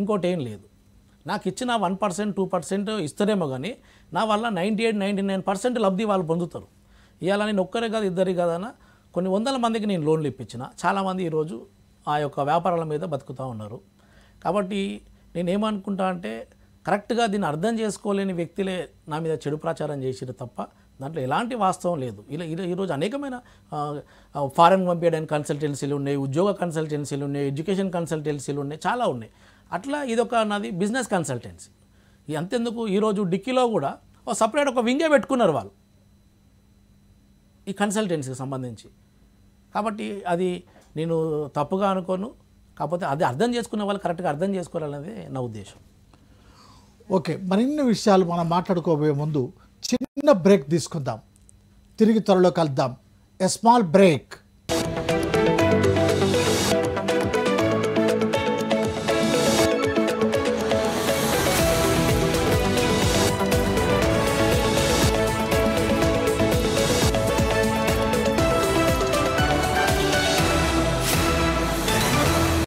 ఇంకోటి ఏం లేదు నాకు ఇచ్చిన వన్ పర్సెంట్ టూ పర్సెంట్ ఇస్తారేమో కానీ నా వల్ల ninety eight ninety nine percent లబ్ధి వాళ్ళు పొందుతారు ఇవాళ నేను ఒక్కరే కాదు ఇద్దరి కాదన్న కొన్ని వందల మందికి నేను లోన్లు ఇప్పించిన చాలామంది ఈరోజు ఆ యొక్క వ్యాపారాల మీద బతుకుతూ ఉన్నారు కాబట్టి నేనేమనుకుంటా అంటే కరెక్ట్గా దీన్ని అర్థం చేసుకోలేని వ్యక్తులే నా మీద చెడు ప్రచారం చేసిరు తప్ప దాంట్లో ఎలాంటి వాస్తవం లేదు ఇలా ఇలా ఈరోజు అనేకమైన ఫారెన్ పంపించడానికి కన్సల్టెన్సీలు ఉన్నాయి ఉద్యోగ కన్సల్టెన్సీలు ఉన్నాయి ఎడ్యుకేషన్ కన్సల్టెన్సీలు ఉన్నాయి చాలా ఉన్నాయి అట్లా ఇదొక నాది బిజినెస్ కన్సల్టెన్సీ అంతెందుకు ఈరోజు డిక్కీలో కూడా ఒక సపరేట్ ఒక వింగే పెట్టుకున్నారు వాళ్ళు ఈ కన్సల్టెన్సీకి సంబంధించి కాబట్టి అది నేను తప్పుగా అనుకోను కాకపోతే అది అర్థం చేసుకున్న వాళ్ళు కరెక్ట్గా అర్థం చేసుకోవాలనేది నా ఉద్దేశం ఓకే మరిన్ని విషయాలు మనం మాట్లాడుకోబోయే ముందు చిన్న బ్రేక్ తీసుకుందాం తిరిగి త్వరలో కలుద్దాం ఎ స్మాల్ బ్రేక్